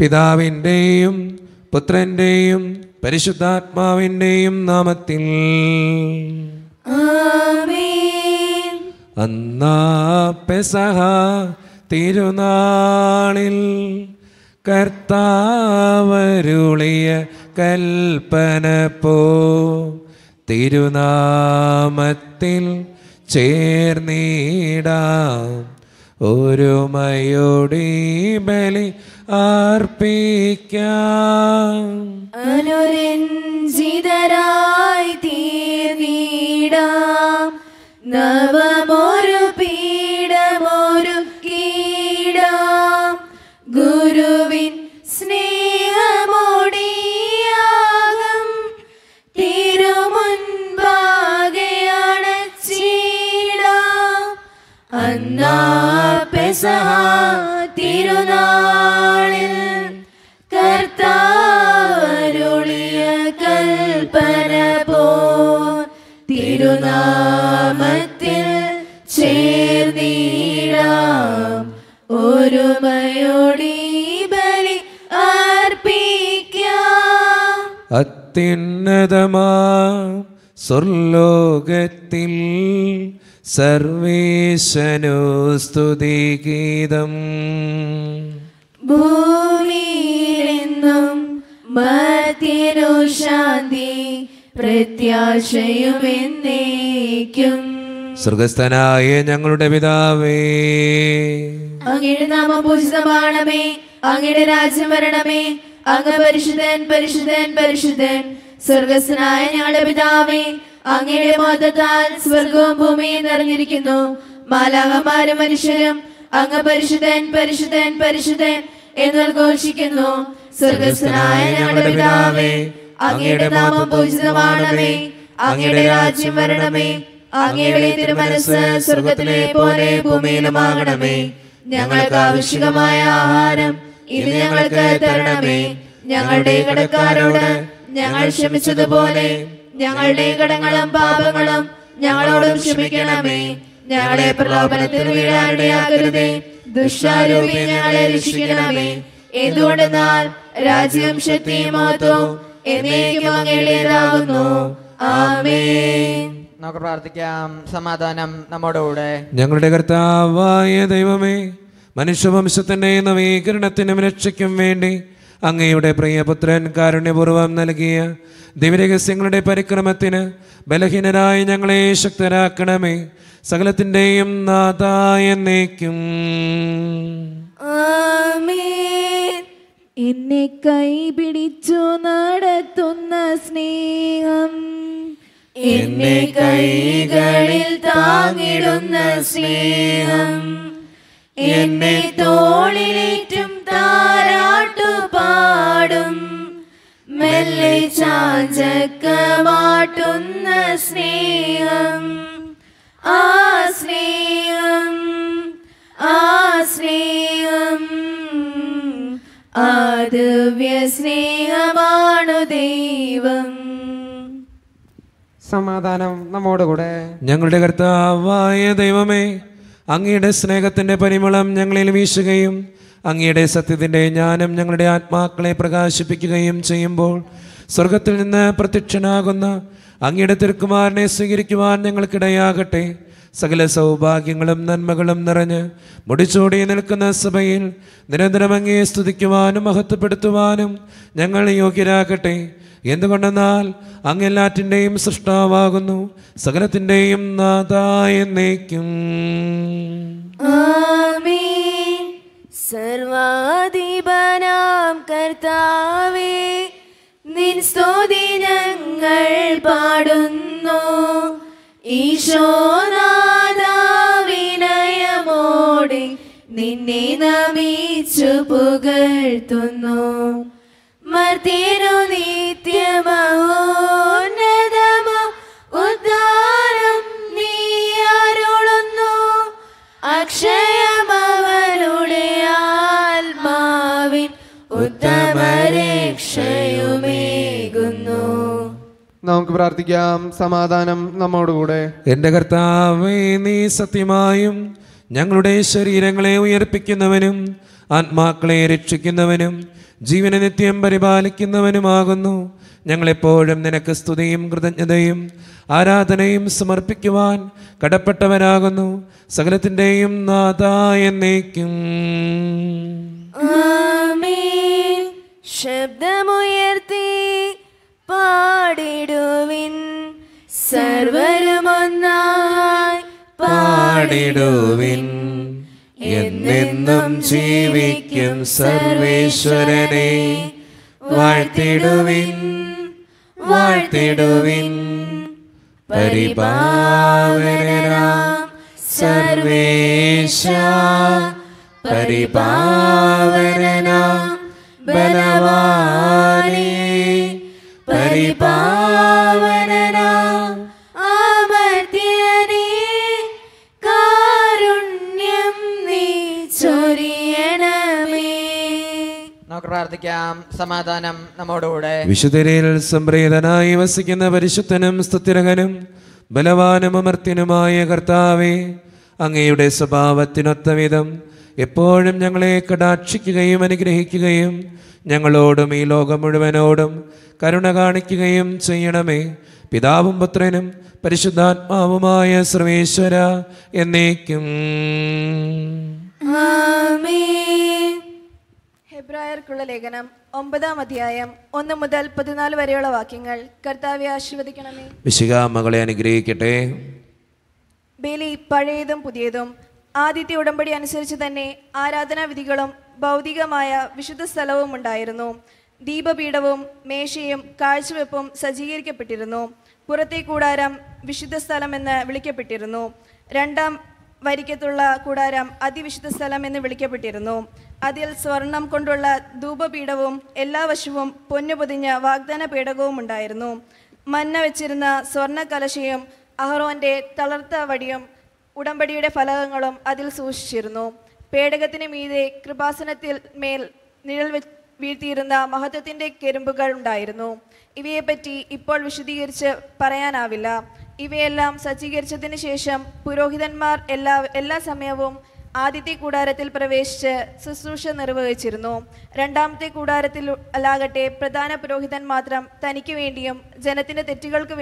പിതാവിൻ്റെയും പുത്രൻ്റെയും പരിശുദ്ധാത്മാവിൻ്റെയും നാമത്തിൽ അന്നാപ്പെസഹ തിരുനാളിൽ കർത്താവരുളിയ കൽപ്പന പോ തിരുനാമത്തിൽ ചേർന്നിടാം ഒരുമയോടി ബലി അർപ്പിക്കാം അനുരഞ്ജിതരായി തീർന്നിടാം നവമൊരു പീഠമൊരു കീടാം ഗുരുവിൻ സ്നേഹമൊടിയാകും തിരുമുൻപാകെയാണ് ചീടാം അന്നാ പെസഹാ നാമത്തിൽ ചേർന്നീടാം ഒരുമയോടി ബലി അർപ്പിക്കാം അത്യുന്നതമാ സ്വർലോകത്തിൽ സർവേശനോ സ്തുതിഗീതം ഭൂമിയിലെന്നും മധ്യനോ ശാന്തി പ്രത്യാശയുമെന്നേക്കും സ്വർഗസ്ഥനായ ഞങ്ങളുടെ പിതാവേ അങ്ങയുടെ നാമം പൂജിതമാണമേ അങ്ങയുടെ രാജ്യം വരണമേ അങ്ങ് പരിശുദ്ധൻ പരിശുദ്ധൻ പരിശുദ്ധൻ സ്വർഗസ്ഥനായ ഞങ്ങളുടെ പിതാവേ അങ്ങയുടെ മതത്താൽ സ്വർഗവും ഭൂമിയും നിറഞ്ഞിരിക്കുന്നു മാലാഹമാരും മനുഷ്യരും അങ്ങ് പരിശുദ്ധൻ പരിശുദ്ധൻ പരിശുദ്ധൻ എന്നാൽ ഘോഷിക്കുന്നു സ്വർഗസ്ഥനായ ഞങ്ങളുടെ പിതാവേ അങ്ങയുടെ നാമം പൂജിതമാണമേ അങ്ങയുടെ രാജ്യം വരണമേ അങ്ങയുടെ തിരുമനസ് സ്വർഗത്തിലെ പോലെ ഭൂമിയിലുമാകണമേ ഞങ്ങൾക്ക് ആവശ്യകമായ ആഹാരം ഇത് ഞങ്ങൾക്ക് തരണമേ ഞങ്ങളുടെ കടക്കാരോട് ഞങ്ങൾ ക്ഷമിച്ചതുപോലെ ഞങ്ങളുടെ കടങ്ങളും പാപങ്ങളും ഞങ്ങളോടും ക്ഷമിക്കണമേ ഞങ്ങളെ പ്രലോഭനത്തിൽ വീഴാനിടയാക്കരുതേ ദുഷ്ടാരൂപി ഞങ്ങളെ രക്ഷിക്കണമേ എന്തുകൊണ്ടെന്നാൽ രാജ്യം ശക്തിയും മഹത്വവും ആമേൻ നമുക്ക് പ്രാർത്ഥിക്കാം സമാധാനം കൂടെ ഞങ്ങളുടെ കർത്താവായ ദൈവമേ മനുഷ്യവംശത്തിന്റെ നവീകരണത്തിനും രക്ഷയ്ക്കും വേണ്ടി അങ്ങയുടെ പ്രിയപുത്രൻ കാരുണ്യപൂർവം നൽകിയ ദിവ്യരഹസ്യങ്ങളുടെ പരിക്രമത്തിന് ബലഹീനരായി ഞങ്ങളെ ശക്തരാക്കണമേ സകലത്തിൻ്റെയും നാഥായ നീക്കും ആമേൻ എന്നെ കൈപിടിച്ചു നടത്തുന്ന സ്നേഹം എന്നെ കൈകളിൽ താങ്ങിടുന്ന സ്നേഹം എന്നെ തോളിലേറ്റും താരാട്ടു പാടും മെല്ലെ ചാഞ്ചക്കമാട്ടുന്ന സ്നേഹം ആ സ്നേഹം ആ സ്നേഹം ആദവ്യ സ്നേഹമാണു ദൈവം സമാധാനം നമ്മോടുകൂടെ ഞങ്ങളുടെ കർത്താവായ ദൈവമേ അങ്ങയുടെ സ്നേഹത്തിന്റെ പരിമളം ഞങ്ങളിൽ വീശുകയും അങ്ങയുടെ സത്യത്തിന്റെ ജ്ഞാനം ഞങ്ങളുടെ ആത്മാക്കളെ പ്രകാശിപ്പിക്കുകയും ചെയ്യുമ്പോൾ സ്വർഗത്തിൽ നിന്ന് പ്രത്യക്ഷനാകുന്ന അങ്ങയുടെ തിരുക്കുമാരനെ സ്വീകരിക്കുവാൻ ഞങ്ങൾക്കിടയാകട്ടെ സകല സൗഭാഗ്യങ്ങളും നന്മകളും നിറഞ്ഞ് മുടിച്ചോടി നിൽക്കുന്ന സഭയിൽ നിരന്തരം അങ്ങേ സ്തുതിക്കുവാനും മഹത്വപ്പെടുത്തുവാനും ഞങ്ങൾ യോഗ്യരാകട്ടെ എന്തുകൊണ്ടെന്നാൽ അങ്ങെല്ലാറ്റിൻ്റെയും സൃഷ്ടാവാകുന്നു സകലത്തിൻ്റെയും നാഥായ എന്നേക്കും സർവാധിപനാം കർത്താവേ നിൻ സ്തുതി ഞങ്ങൾ പാടുന്നു ഈശോനാ കർത്താവേ നിന്നെ നമിച്ചു പുകഴ്ത്തുന്നു മർത്തിനു നിത്യമോന്നതമോ ഉദ്ധാരം നീ അരുളുന്നു അക്ഷയമവരുടെ ആത്മാവിൻ ഉത്തമരക്ഷയുമേകുന്നു നമുക്ക് പ്രാർത്ഥിക്കാം സമാധാനം നമ്മോടുകൂടെ എന്റെ കർത്താവേ നീ സത്യമായും ഞങ്ങളുടെ ശരീരങ്ങളെ ഉയർപ്പിക്കുന്നവനും ആത്മാക്കളെ രക്ഷിക്കുന്നവനും ജീവന നിത്യം പരിപാലിക്കുന്നവനുമാകുന്നു ഞങ്ങളെപ്പോഴും നിനക്ക് സ്തുതിയും കൃതജ്ഞതയും ആരാധനയും സമർപ്പിക്കുവാൻ കടപ്പെട്ടവനാകുന്നു സകലത്തിൻ്റെയും നാഥായ എന്നേക്കും ശബ്ദമുയർത്തി പാടിടുവിൻ സർവരുമൊന്നാ പാടിടുവിൻ എന്നെന്നും ജീവിക്കും സർവേശ്വരനെ വാഴ്ത്തിടുവിൻ വാഴ്ത്തിടുവിൻ പരിപാവനാം സർവേശ പരിപാവനാം ബലവാനേ പരിപാ പ്രാർത്ഥിക്കാം സമാധാനം നമ്മോടുകൂടെ വിശുദ്ധരിൽ സംപ്രീതനായി വസിക്കുന്ന പരിശുദ്ധനും സ്തുത്തിരകനും ബലവാനും അമർത്തിനുമായ കർത്താവേ അങ്ങയുടെ സ്വഭാവത്തിനൊത്തവിധം എപ്പോഴും ഞങ്ങളെ കടാക്ഷിക്കുകയും അനുഗ്രഹിക്കുകയും ഞങ്ങളോടും ഈ ലോകം മുഴുവനോടും കരുണ കാണിക്കുകയും ചെയ്യണമേ പിതാവും പുത്രനും പരിശുദ്ധാത്മാവുമായ സർവേശ്വര എന്നേക്കും ആമേ എബ്രായർക്കുള്ള ലേഖനം ഒമ്പതാം അധ്യായം ഒന്ന് മുതൽ പതിനാല് വരെയുള്ള വാക്യങ്ങൾ കർത്താവെ ആശീർവദിക്കണമേ വിശിക മകളെ അനുഗ്രഹിക്കട്ടെ ബലി പഴയതും പുതിയതും ആദ്യത്തെ ഉടമ്പടി അനുസരിച്ച് തന്നെ ആരാധനാവിധികളും ഭൗതികമായ വിശുദ്ധ സ്ഥലവും ഉണ്ടായിരുന്നു ദീപപീഠവും മേശയും കാഴ്ചവെപ്പും സജ്ജീകരിക്കപ്പെട്ടിരുന്നു പുറത്തെ കൂടാരം വിശുദ്ധ സ്ഥലം എന്ന് വിളിക്കപ്പെട്ടിരുന്നു രണ്ടാം വരിക്കത്തുള്ള കൂടാരം അതിവിശുദ്ധ സ്ഥലം എന്ന് വിളിക്കപ്പെട്ടിരുന്നു അതിൽ സ്വർണം കൊണ്ടുള്ള ധൂപപീഠവും എല്ലാ വശവും പൊന്നുപൊതിഞ്ഞ വാഗ്ദാന പീഠകവും ഉണ്ടായിരുന്നു മന്ന വെച്ചിരുന്ന സ്വർണ്ണ കലശയും അഹ്റോന്റെ തളർത്ത വടിയും ഉടമ്പടിയുടെ ഫലകങ്ങളും അതിൽ സൂക്ഷിച്ചിരുന്നു പേടകത്തിന് മീതെ കൃപാസനത്തിൽ മേൽ നിഴൽ വീഴ്ത്തിയിരുന്ന മഹത്വത്തിൻ്റെ കെരുമ്പുകൾ ഉണ്ടായിരുന്നു ഇവയെപ്പറ്റി ഇപ്പോൾ വിശദീകരിച്ച് പറയാനാവില്ല ഇവയെല്ലാം സജ്ജീകരിച്ചതിന് ശേഷം പുരോഹിതന്മാർ എല്ലാ എല്ലാ സമയവും ആദ്യത്തെ കൂടാരത്തിൽ പ്രവേശിച്ച് ശുശ്രൂഷ നിർവഹിച്ചിരുന്നു രണ്ടാമത്തെ കൂടാരത്തിൽ അല്ലാകട്ടെ പ്രധാന പുരോഹിതൻ മാത്രം തനിക്ക് വേണ്ടിയും ജനത്തിൻ്റെ തെറ്റുകൾക്ക്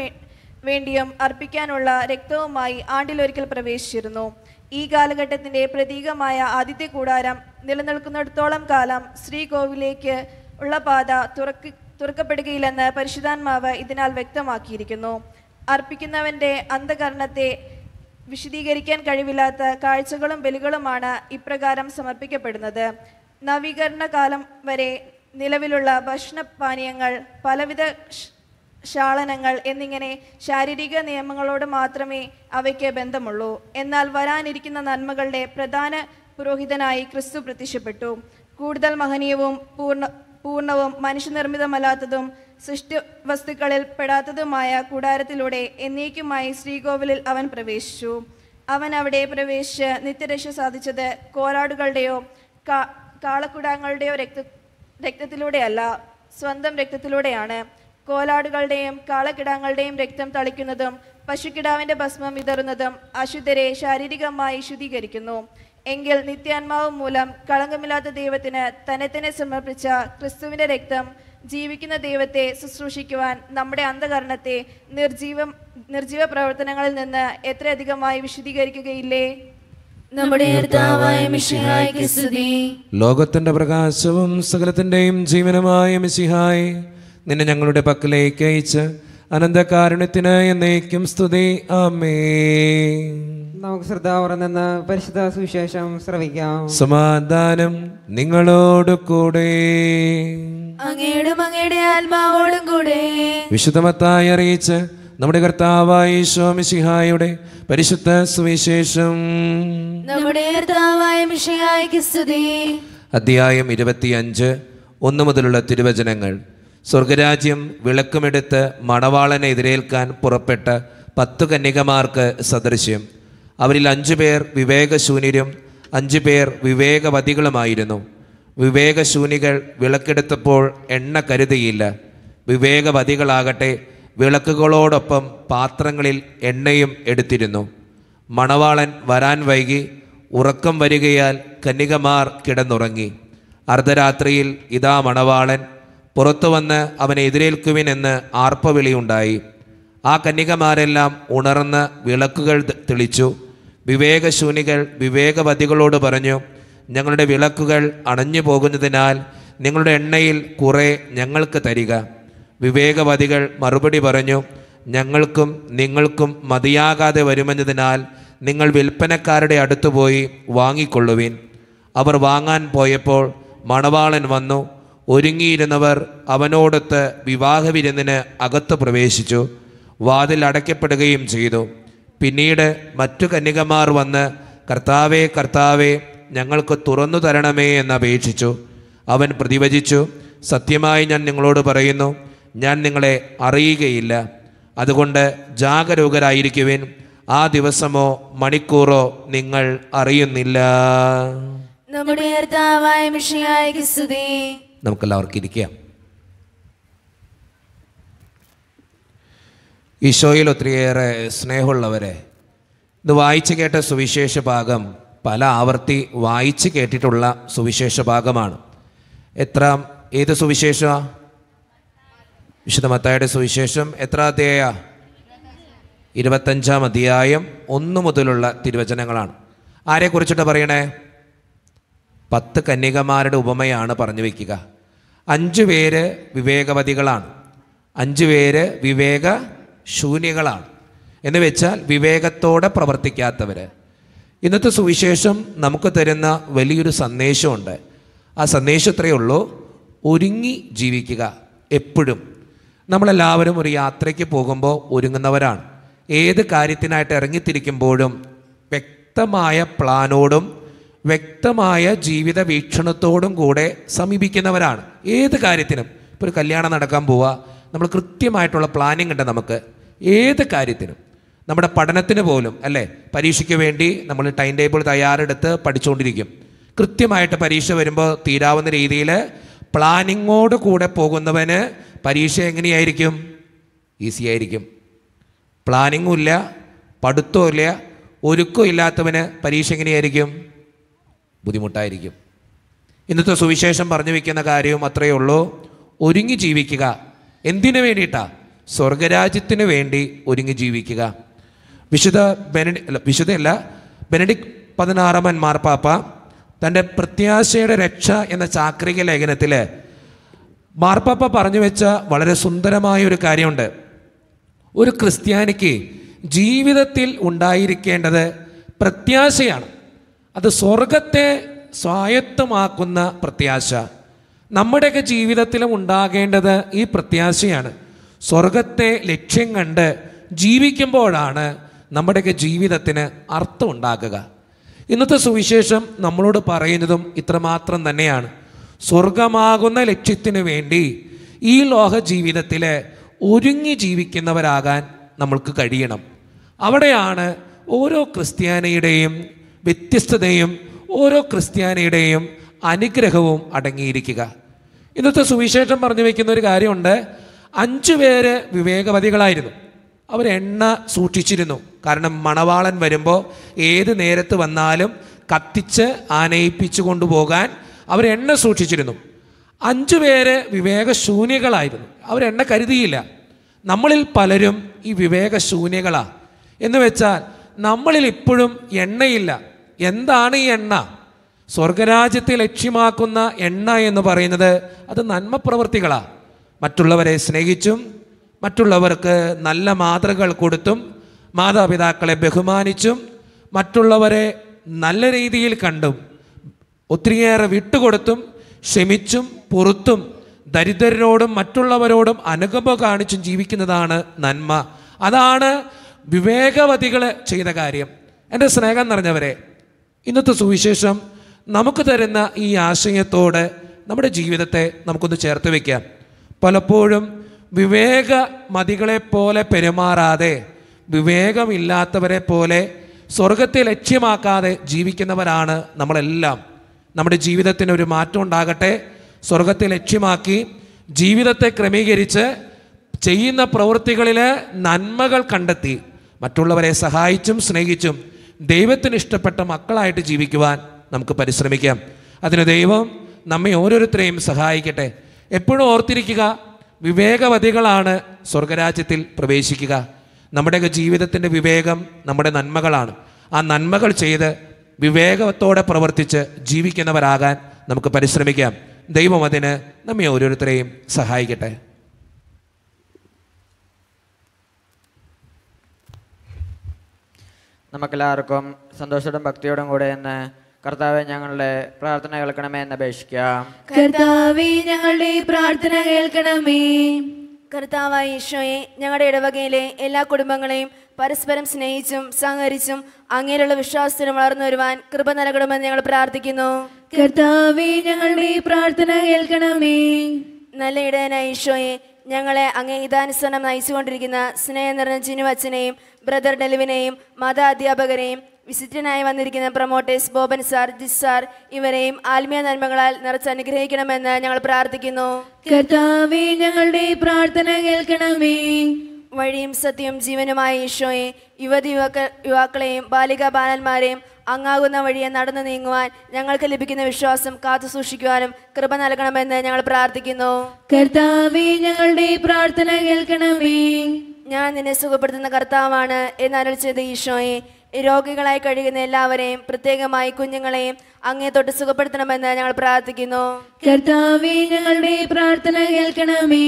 വേണ്ടിയും അർപ്പിക്കാനുള്ള രക്തവുമായി ആണ്ടിലൊരിക്കൽ പ്രവേശിച്ചിരുന്നു ഈ കാലഘട്ടത്തിൻ്റെ പ്രതീകമായ ആദ്യത്തെ കൂടാരം നിലനിൽക്കുന്നിടത്തോളം കാലം ശ്രീകോവിലേക്ക് ഉള്ള പാത തുറക്ക തുറക്കപ്പെടുകയില്ലെന്ന് പരിശുദ്ധാത്മാവ് ഇതിനാൽ വ്യക്തമാക്കിയിരിക്കുന്നു അർപ്പിക്കുന്നവൻ്റെ അന്ധകരണത്തെ വിശദീകരിക്കാൻ കഴിവില്ലാത്ത കാഴ്ചകളും ബലികളുമാണ് ഇപ്രകാരം സമർപ്പിക്കപ്പെടുന്നത് നവീകരണ കാലം വരെ നിലവിലുള്ള ഭക്ഷണപാനീയങ്ങൾ പലവിധ ശാളനങ്ങൾ എന്നിങ്ങനെ ശാരീരിക നിയമങ്ങളോട് മാത്രമേ അവയ്ക്ക് ബന്ധമുള്ളൂ എന്നാൽ വരാനിരിക്കുന്ന നന്മകളുടെ പ്രധാന പുരോഹിതനായി ക്രിസ്തു പ്രത്യക്ഷപ്പെട്ടു കൂടുതൽ മഹനീയവും പൂർണ്ണ പൂർണ്ണവും മനുഷ്യനിർമ്മിതമല്ലാത്തതും സൃഷ്ടി വസ്തുക്കളിൽ പെടാത്തതുമായ കൂടാരത്തിലൂടെ എന്നേക്കുമായി ശ്രീകോവിലിൽ അവൻ പ്രവേശിച്ചു അവൻ അവിടെ പ്രവേശിച്ച് നിത്യരക്ഷ സാധിച്ചത് കോരാടുകളുടെയോ കാളക്കുടാങ്ങളുടെയോ രക്ത രക്തത്തിലൂടെയല്ല സ്വന്തം രക്തത്തിലൂടെയാണ് കോലാടുകളുടെയും കാളക്കിടാങ്ങളുടെയും രക്തം തളിക്കുന്നതും പശുക്കിടാവിൻ്റെ ഭസ്മം വിതറുന്നതും അശുദ്ധരെ ശാരീരികമായി ശുദ്ധീകരിക്കുന്നു എങ്കിൽ നിത്യാത്മാവ് മൂലം കളങ്കമില്ലാത്ത ദൈവത്തിന് തന്നെ തന്നെ സമർപ്പിച്ച ക്രിസ്തുവിൻ്റെ രക്തം ജീവിക്കുന്ന ദൈവത്തെ ശുശ്രൂഷിക്കുവാൻ നമ്മുടെ അന്ധകരണത്തെ നിർജീവ നിർജീവ പ്രവർത്തനങ്ങളിൽ നിന്ന് എത്രയധികമായി വിശദീകരിക്കുകയില്ലേ നമ്മുടെ ലോകത്തിന്റെ പ്രകാശവും സകലത്തിന്റെയും ജീവനമായ മിശിഹായ് നിന്നെ ഞങ്ങളുടെ പക്കലേക്ക് അയച്ച് അനന്തകാരുണ്യത്തിന് എന്നേക്കും സ്തുതി ആമേ നമുക്ക് ശ്രദ്ധാവറ പരിശുദ്ധ സുവിശേഷം ശ്രവിക്കാം സമാധാനം നിങ്ങളോട് കൂടെ ആത്മാവോടും കൂടെ വിശുദ്ധമത്തായി അറിയിച്ച് നമ്മുടെ കർത്താവായ ഈശോമിഷിഹായുടെ പരിശുദ്ധ സുവിശേഷം നമ്മുടെ കർത്താവായ സ്തുതി അധ്യായം ഇരുപത്തിയഞ്ച് ഒന്ന് മുതലുള്ള തിരുവചനങ്ങൾ സ്വർഗരാജ്യം വിളക്കുമെടുത്ത് മണവാളനെ എതിരേൽക്കാൻ പുറപ്പെട്ട പത്ത് കന്യകമാർക്ക് സദൃശ്യം അവരിൽ അഞ്ചു പേർ വിവേകശൂന്യരും അഞ്ചു പേർ വിവേകവതികളുമായിരുന്നു വിവേകശൂന്യകൾ വിളക്കെടുത്തപ്പോൾ എണ്ണ കരുതിയില്ല വിവേകവതികളാകട്ടെ വിളക്കുകളോടൊപ്പം പാത്രങ്ങളിൽ എണ്ണയും എടുത്തിരുന്നു മണവാളൻ വരാൻ വൈകി ഉറക്കം വരികയാൽ കന്നികമാർ കിടന്നുറങ്ങി അർദ്ധരാത്രിയിൽ ഇതാ മണവാളൻ പുറത്തു വന്ന് അവനെ എതിരേൽക്കുവിൻ എന്ന് ആർപ്പവിളിയുണ്ടായി ആ കന്നികമാരെല്ലാം ഉണർന്ന് വിളക്കുകൾ തെളിച്ചു വിവേകശൂനികൾ വിവേകവതികളോട് പറഞ്ഞു ഞങ്ങളുടെ വിളക്കുകൾ അണഞ്ഞു പോകുന്നതിനാൽ നിങ്ങളുടെ എണ്ണയിൽ കുറേ ഞങ്ങൾക്ക് തരിക വിവേകവാദികൾ മറുപടി പറഞ്ഞു ഞങ്ങൾക്കും നിങ്ങൾക്കും മതിയാകാതെ വരുമെന്നതിനാൽ നിങ്ങൾ വിൽപ്പനക്കാരുടെ അടുത്ത് പോയി വാങ്ങിക്കൊള്ളുവിൻ അവർ വാങ്ങാൻ പോയപ്പോൾ മണവാളൻ വന്നു ഒരുങ്ങിയിരുന്നവർ അവനോടൊത്ത് വിവാഹവിരുന്നിന് അകത്ത് പ്രവേശിച്ചു വാതിൽ അടയ്ക്കപ്പെടുകയും ചെയ്തു പിന്നീട് മറ്റു കന്യകമാർ വന്ന് കർത്താവേ കർത്താവേ ഞങ്ങൾക്ക് തുറന്നു തരണമേ എന്ന് അപേക്ഷിച്ചു അവൻ പ്രതിവചിച്ചു സത്യമായി ഞാൻ നിങ്ങളോട് പറയുന്നു ഞാൻ നിങ്ങളെ അറിയുകയില്ല അതുകൊണ്ട് ജാഗരൂകരായിരിക്കുവിൻ ആ ദിവസമോ മണിക്കൂറോ നിങ്ങൾ അറിയുന്നില്ല നമുക്കെല്ലാവർക്കും ഇരിക്കാം ഈശോയിൽ ഒത്തിരിയേറെ സ്നേഹമുള്ളവരെ ഇത് വായിച്ചു കേട്ട സുവിശേഷ ഭാഗം പല ആവർത്തി വായിച്ച് കേട്ടിട്ടുള്ള സുവിശേഷ ഭാഗമാണ് എത്ര ഏത് സുവിശേഷ വിശുദ്ധ സുവിശേഷം എത്ര അധ്യായ ഇരുപത്തഞ്ചാം അധ്യായം ഒന്നു മുതലുള്ള തിരുവചനങ്ങളാണ് കുറിച്ചിട്ട് പറയണേ പത്ത് കന്യകമാരുടെ ഉപമയാണ് പറഞ്ഞു വയ്ക്കുക അഞ്ചു പേര് വിവേകവതികളാണ് അഞ്ചു പേര് വിവേക ശൂന്യകളാണ് എന്ന് വെച്ചാൽ വിവേകത്തോടെ പ്രവർത്തിക്കാത്തവർ ഇന്നത്തെ സുവിശേഷം നമുക്ക് തരുന്ന വലിയൊരു സന്ദേശമുണ്ട് ആ സന്ദേശത്രേ ഉള്ളൂ ഒരുങ്ങി ജീവിക്കുക എപ്പോഴും നമ്മളെല്ലാവരും ഒരു യാത്രയ്ക്ക് പോകുമ്പോൾ ഒരുങ്ങുന്നവരാണ് ഏത് കാര്യത്തിനായിട്ട് ഇറങ്ങിത്തിരിക്കുമ്പോഴും വ്യക്തമായ പ്ലാനോടും വ്യക്തമായ ജീവിത വീക്ഷണത്തോടും കൂടെ സമീപിക്കുന്നവരാണ് ഏത് കാര്യത്തിനും ഇപ്പോൾ ഒരു കല്യാണം നടക്കാൻ പോവുക നമ്മൾ കൃത്യമായിട്ടുള്ള പ്ലാനിങ് ഉണ്ട് നമുക്ക് ഏത് കാര്യത്തിനും നമ്മുടെ പഠനത്തിന് പോലും അല്ലേ പരീക്ഷയ്ക്ക് വേണ്ടി നമ്മൾ ടൈം ടേബിൾ തയ്യാറെടുത്ത് പഠിച്ചുകൊണ്ടിരിക്കും കൃത്യമായിട്ട് പരീക്ഷ വരുമ്പോൾ തീരാവുന്ന രീതിയിൽ പ്ലാനിങ്ങോട് കൂടെ പോകുന്നവന് പരീക്ഷ എങ്ങനെയായിരിക്കും ഈസി ആയിരിക്കും പ്ലാനിങ്ങും ഇല്ല പഠിത്തവും ഇല്ല ഒരുക്കം ഇല്ലാത്തവന് പരീക്ഷ എങ്ങനെയായിരിക്കും ബുദ്ധിമുട്ടായിരിക്കും ഇന്നത്തെ സുവിശേഷം പറഞ്ഞു വയ്ക്കുന്ന കാര്യവും അത്രയേ ഉള്ളൂ ഒരുങ്ങി ജീവിക്കുക എന്തിനു വേണ്ടിയിട്ടാണ് സ്വർഗരാജ്യത്തിന് വേണ്ടി ഒരുങ്ങി ജീവിക്കുക വിശുദ്ധ ബെനഡി അല്ല വിശുദ്ധയല്ല ബെനഡിക് പതിനാറാമൻ മാർപ്പാപ്പ തൻ്റെ പ്രത്യാശയുടെ രക്ഷ എന്ന ചാക്രിക ലേഖനത്തിൽ മാർപ്പാപ്പ പറഞ്ഞു വെച്ച വളരെ സുന്ദരമായ ഒരു കാര്യമുണ്ട് ഒരു ക്രിസ്ത്യാനിക്ക് ജീവിതത്തിൽ ഉണ്ടായിരിക്കേണ്ടത് പ്രത്യാശയാണ് അത് സ്വർഗത്തെ സ്വായത്തമാക്കുന്ന പ്രത്യാശ നമ്മുടെയൊക്കെ ജീവിതത്തിലും ഉണ്ടാകേണ്ടത് ഈ പ്രത്യാശയാണ് സ്വർഗത്തെ ലക്ഷ്യം കണ്ട് ജീവിക്കുമ്പോഴാണ് നമ്മുടെയൊക്കെ ജീവിതത്തിന് അർത്ഥം ഉണ്ടാക്കുക ഇന്നത്തെ സുവിശേഷം നമ്മളോട് പറയുന്നതും ഇത്രമാത്രം തന്നെയാണ് സ്വർഗമാകുന്ന ലക്ഷ്യത്തിനു വേണ്ടി ഈ ലോക ജീവിതത്തിൽ ഒരുങ്ങി ജീവിക്കുന്നവരാകാൻ നമ്മൾക്ക് കഴിയണം അവിടെയാണ് ഓരോ ക്രിസ്ത്യാനിയുടെയും വ്യത്യസ്തതയും ഓരോ ക്രിസ്ത്യാനിയുടെയും അനുഗ്രഹവും അടങ്ങിയിരിക്കുക ഇന്നത്തെ സുവിശേഷം പറഞ്ഞു വയ്ക്കുന്ന ഒരു കാര്യമുണ്ട് അഞ്ചു പേര് വിവേകവതികളായിരുന്നു അവരെണ്ണ സൂക്ഷിച്ചിരുന്നു കാരണം മണവാളൻ വരുമ്പോൾ ഏത് നേരത്ത് വന്നാലും കത്തിച്ച് ആനയിപ്പിച്ചു കൊണ്ടുപോകാൻ അവർ എണ്ണ സൂക്ഷിച്ചിരുന്നു അഞ്ചു പേര് വിവേകശൂന്യകളായിരുന്നു അവരെണ്ണ കരുതിയില്ല നമ്മളിൽ പലരും ഈ വിവേകശൂന്യകളാണ് എന്ന് വെച്ചാൽ നമ്മളിൽ ഇപ്പോഴും എണ്ണയില്ല എന്താണ് ഈ എണ്ണ സ്വർഗരാജ്യത്തെ ലക്ഷ്യമാക്കുന്ന എണ്ണ എന്ന് പറയുന്നത് അത് നന്മ പ്രവൃത്തികളാണ് മറ്റുള്ളവരെ സ്നേഹിച്ചും മറ്റുള്ളവർക്ക് നല്ല മാതൃകകൾ കൊടുത്തും മാതാപിതാക്കളെ ബഹുമാനിച്ചും മറ്റുള്ളവരെ നല്ല രീതിയിൽ കണ്ടും ഒത്തിരിയേറെ വിട്ടുകൊടുത്തും ക്ഷമിച്ചും പൊറത്തും ദരിദ്രരോടും മറ്റുള്ളവരോടും അനുകമ്പ കാണിച്ചും ജീവിക്കുന്നതാണ് നന്മ അതാണ് വിവേകവതികൾ ചെയ്ത കാര്യം എൻ്റെ സ്നേഹം നിറഞ്ഞവരെ ഇന്നത്തെ സുവിശേഷം നമുക്ക് തരുന്ന ഈ ആശയത്തോട് നമ്മുടെ ജീവിതത്തെ നമുക്കൊന്ന് ചേർത്ത് വയ്ക്കാം പലപ്പോഴും വിവേകമതികളെപ്പോലെ പെരുമാറാതെ വിവേകമില്ലാത്തവരെ പോലെ സ്വർഗത്തെ ലക്ഷ്യമാക്കാതെ ജീവിക്കുന്നവരാണ് നമ്മളെല്ലാം നമ്മുടെ ജീവിതത്തിന് ഒരു മാറ്റം ഉണ്ടാകട്ടെ സ്വർഗത്തെ ലക്ഷ്യമാക്കി ജീവിതത്തെ ക്രമീകരിച്ച് ചെയ്യുന്ന പ്രവൃത്തികളിൽ നന്മകൾ കണ്ടെത്തി മറ്റുള്ളവരെ സഹായിച്ചും സ്നേഹിച്ചും ദൈവത്തിന് ഇഷ്ടപ്പെട്ട മക്കളായിട്ട് ജീവിക്കുവാൻ നമുക്ക് പരിശ്രമിക്കാം അതിന് ദൈവം നമ്മെ ഓരോരുത്തരെയും സഹായിക്കട്ടെ എപ്പോഴും ഓർത്തിരിക്കുക വിവേകവതികളാണ് സ്വർഗരാജ്യത്തിൽ പ്രവേശിക്കുക നമ്മുടെയൊക്കെ ജീവിതത്തിൻ്റെ വിവേകം നമ്മുടെ നന്മകളാണ് ആ നന്മകൾ ചെയ്ത് വിവേകത്തോടെ പ്രവർത്തിച്ച് ജീവിക്കുന്നവരാകാൻ നമുക്ക് പരിശ്രമിക്കാം ദൈവം അതിന് നമ്മെ ഓരോരുത്തരെയും സഹായിക്കട്ടെ നമുക്കെല്ലാവർക്കും സന്തോഷത്തോടും ഭക്തിയോടും കൂടെ എന്ന് കർത്താവെ ഞങ്ങളുടെ പ്രാർത്ഥന കേൾക്കണമേ എന്ന് അപേക്ഷിക്കാം കർത്താവെ ഞങ്ങളുടെ പ്രാർത്ഥന കേൾക്കണമേ കർത്താവായ ഈശോയെ ഞങ്ങളുടെ ഇടവകയിലെ എല്ലാ കുടുംബങ്ങളെയും പരസ്പരം സ്നേഹിച്ചും സഹകരിച്ചും അങ്ങനെയുള്ള വിശ്വാസത്തിന് വളർന്നു വരുവാൻ കൃപ നൽകണമെന്ന് ഞങ്ങൾ പ്രാർത്ഥിക്കുന്നു കർത്താവേ ഞങ്ങളുടെ പ്രാർത്ഥന കേൾക്കണമേ നല്ല ഇടയനായ ഈശോയെ ഞങ്ങളെ അങ്ങേ ഇതാനുസരണം നയിച്ചുകൊണ്ടിരിക്കുന്ന സ്നേഹനിർണജിനു അച്ഛനെയും ബ്രദർ ഡെലിവിനെയും മത അധ്യാപകരെയും വിസിറ്റിനായി വന്നിരിക്കുന്ന promoters Boban sir Jis sir ഇവരെയും ആത്മീയ നന്മകളാൽ നിറച്ച് അനുഗ്രഹിക്കണമെന്ന് ഞങ്ങൾ പ്രാർത്ഥിക്കുന്നു കർത്താവേ ഞങ്ങളുടെ പ്രാർത്ഥന കേൾക്കണമേ വഴിയും സത്യവും ജീവനുമായ ഈശോയെ യുവതി യുവാക്കളെയും ബാലിക ബാലന്മാരെയും അങ്ങാകുന്ന വഴിയെ നടന്നു നീങ്ങുവാൻ ഞങ്ങൾക്ക് ലഭിക്കുന്ന വിശ്വാസം കാത്തു സൂക്ഷിക്കുവാനും കൃപ നൽകണമെന്ന് ഞങ്ങൾ പ്രാർത്ഥിക്കുന്നു കർത്താവേ ഞങ്ങളുടെ പ്രാർത്ഥന കേൾക്കണമേ ഞാൻ നിന്നെ സുഖപ്പെടുത്തുന്ന കർത്താവാണ് എന്നരൽ ചെയ്ത ഈശോയെ രോഗികളായി കഴിയുന്ന എല്ലാവരെയും പ്രത്യേകമായി കുഞ്ഞുങ്ങളെയും അങ്ങേ തൊട്ട് സുഖപ്പെടുത്തണമെന്ന് ഞങ്ങൾ പ്രാർത്ഥിക്കുന്നു കർത്താവേ ഞങ്ങളുടെ പ്രാർത്ഥന കേൾക്കണമേ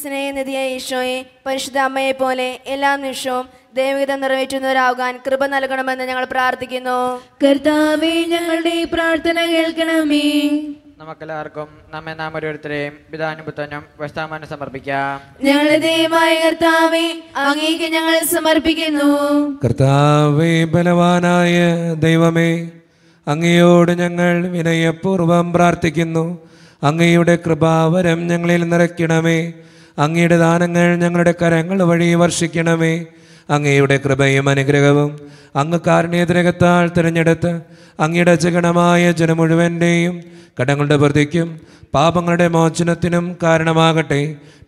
സ്നേഹനിധിയെ ഈശോയെ പരിശുദ്ധ അമ്മയെ പോലെ എല്ലാ നിമിഷവും ദൈവഗീതം നിറവേറ്റുന്നവരാകാൻ കൃപ നൽകണമെന്ന് ഞങ്ങൾ പ്രാർത്ഥിക്കുന്നു കർത്താവേ ഞങ്ങളുടെ പ്രാർത്ഥന കേൾക്കണമേ നമുക്കെല്ലാവർക്കും നമ്മെ നാം ഓരോരുത്തരെയും പിതാനുപുത്തനും വസ്താമാനം സമർപ്പിക്കാം ഞങ്ങളുടെ ദൈവമായ കർത്താവെ അങ്ങേക്ക് ഞങ്ങൾ സമർപ്പിക്കുന്നു കർത്താവെ ബലവാനായ ദൈവമേ അങ്ങയോട് ഞങ്ങൾ വിനയപൂർവം പ്രാർത്ഥിക്കുന്നു അങ്ങയുടെ കൃപാവരം ഞങ്ങളിൽ നിറയ്ക്കണമേ അങ്ങയുടെ ദാനങ്ങൾ ഞങ്ങളുടെ കരങ്ങൾ വഴി വർഷിക്കണമേ അങ്ങയുടെ കൃപയും അനുഗ്രഹവും അങ്ങ് കാരുണ്യതിരകത്താൽ തിരഞ്ഞെടുത്ത് അങ്ങയുടെ ജഗണമായ ജനം മുഴുവൻ്റെയും കടങ്ങളുടെ വൃത്തിക്കും പാപങ്ങളുടെ മോചനത്തിനും കാരണമാകട്ടെ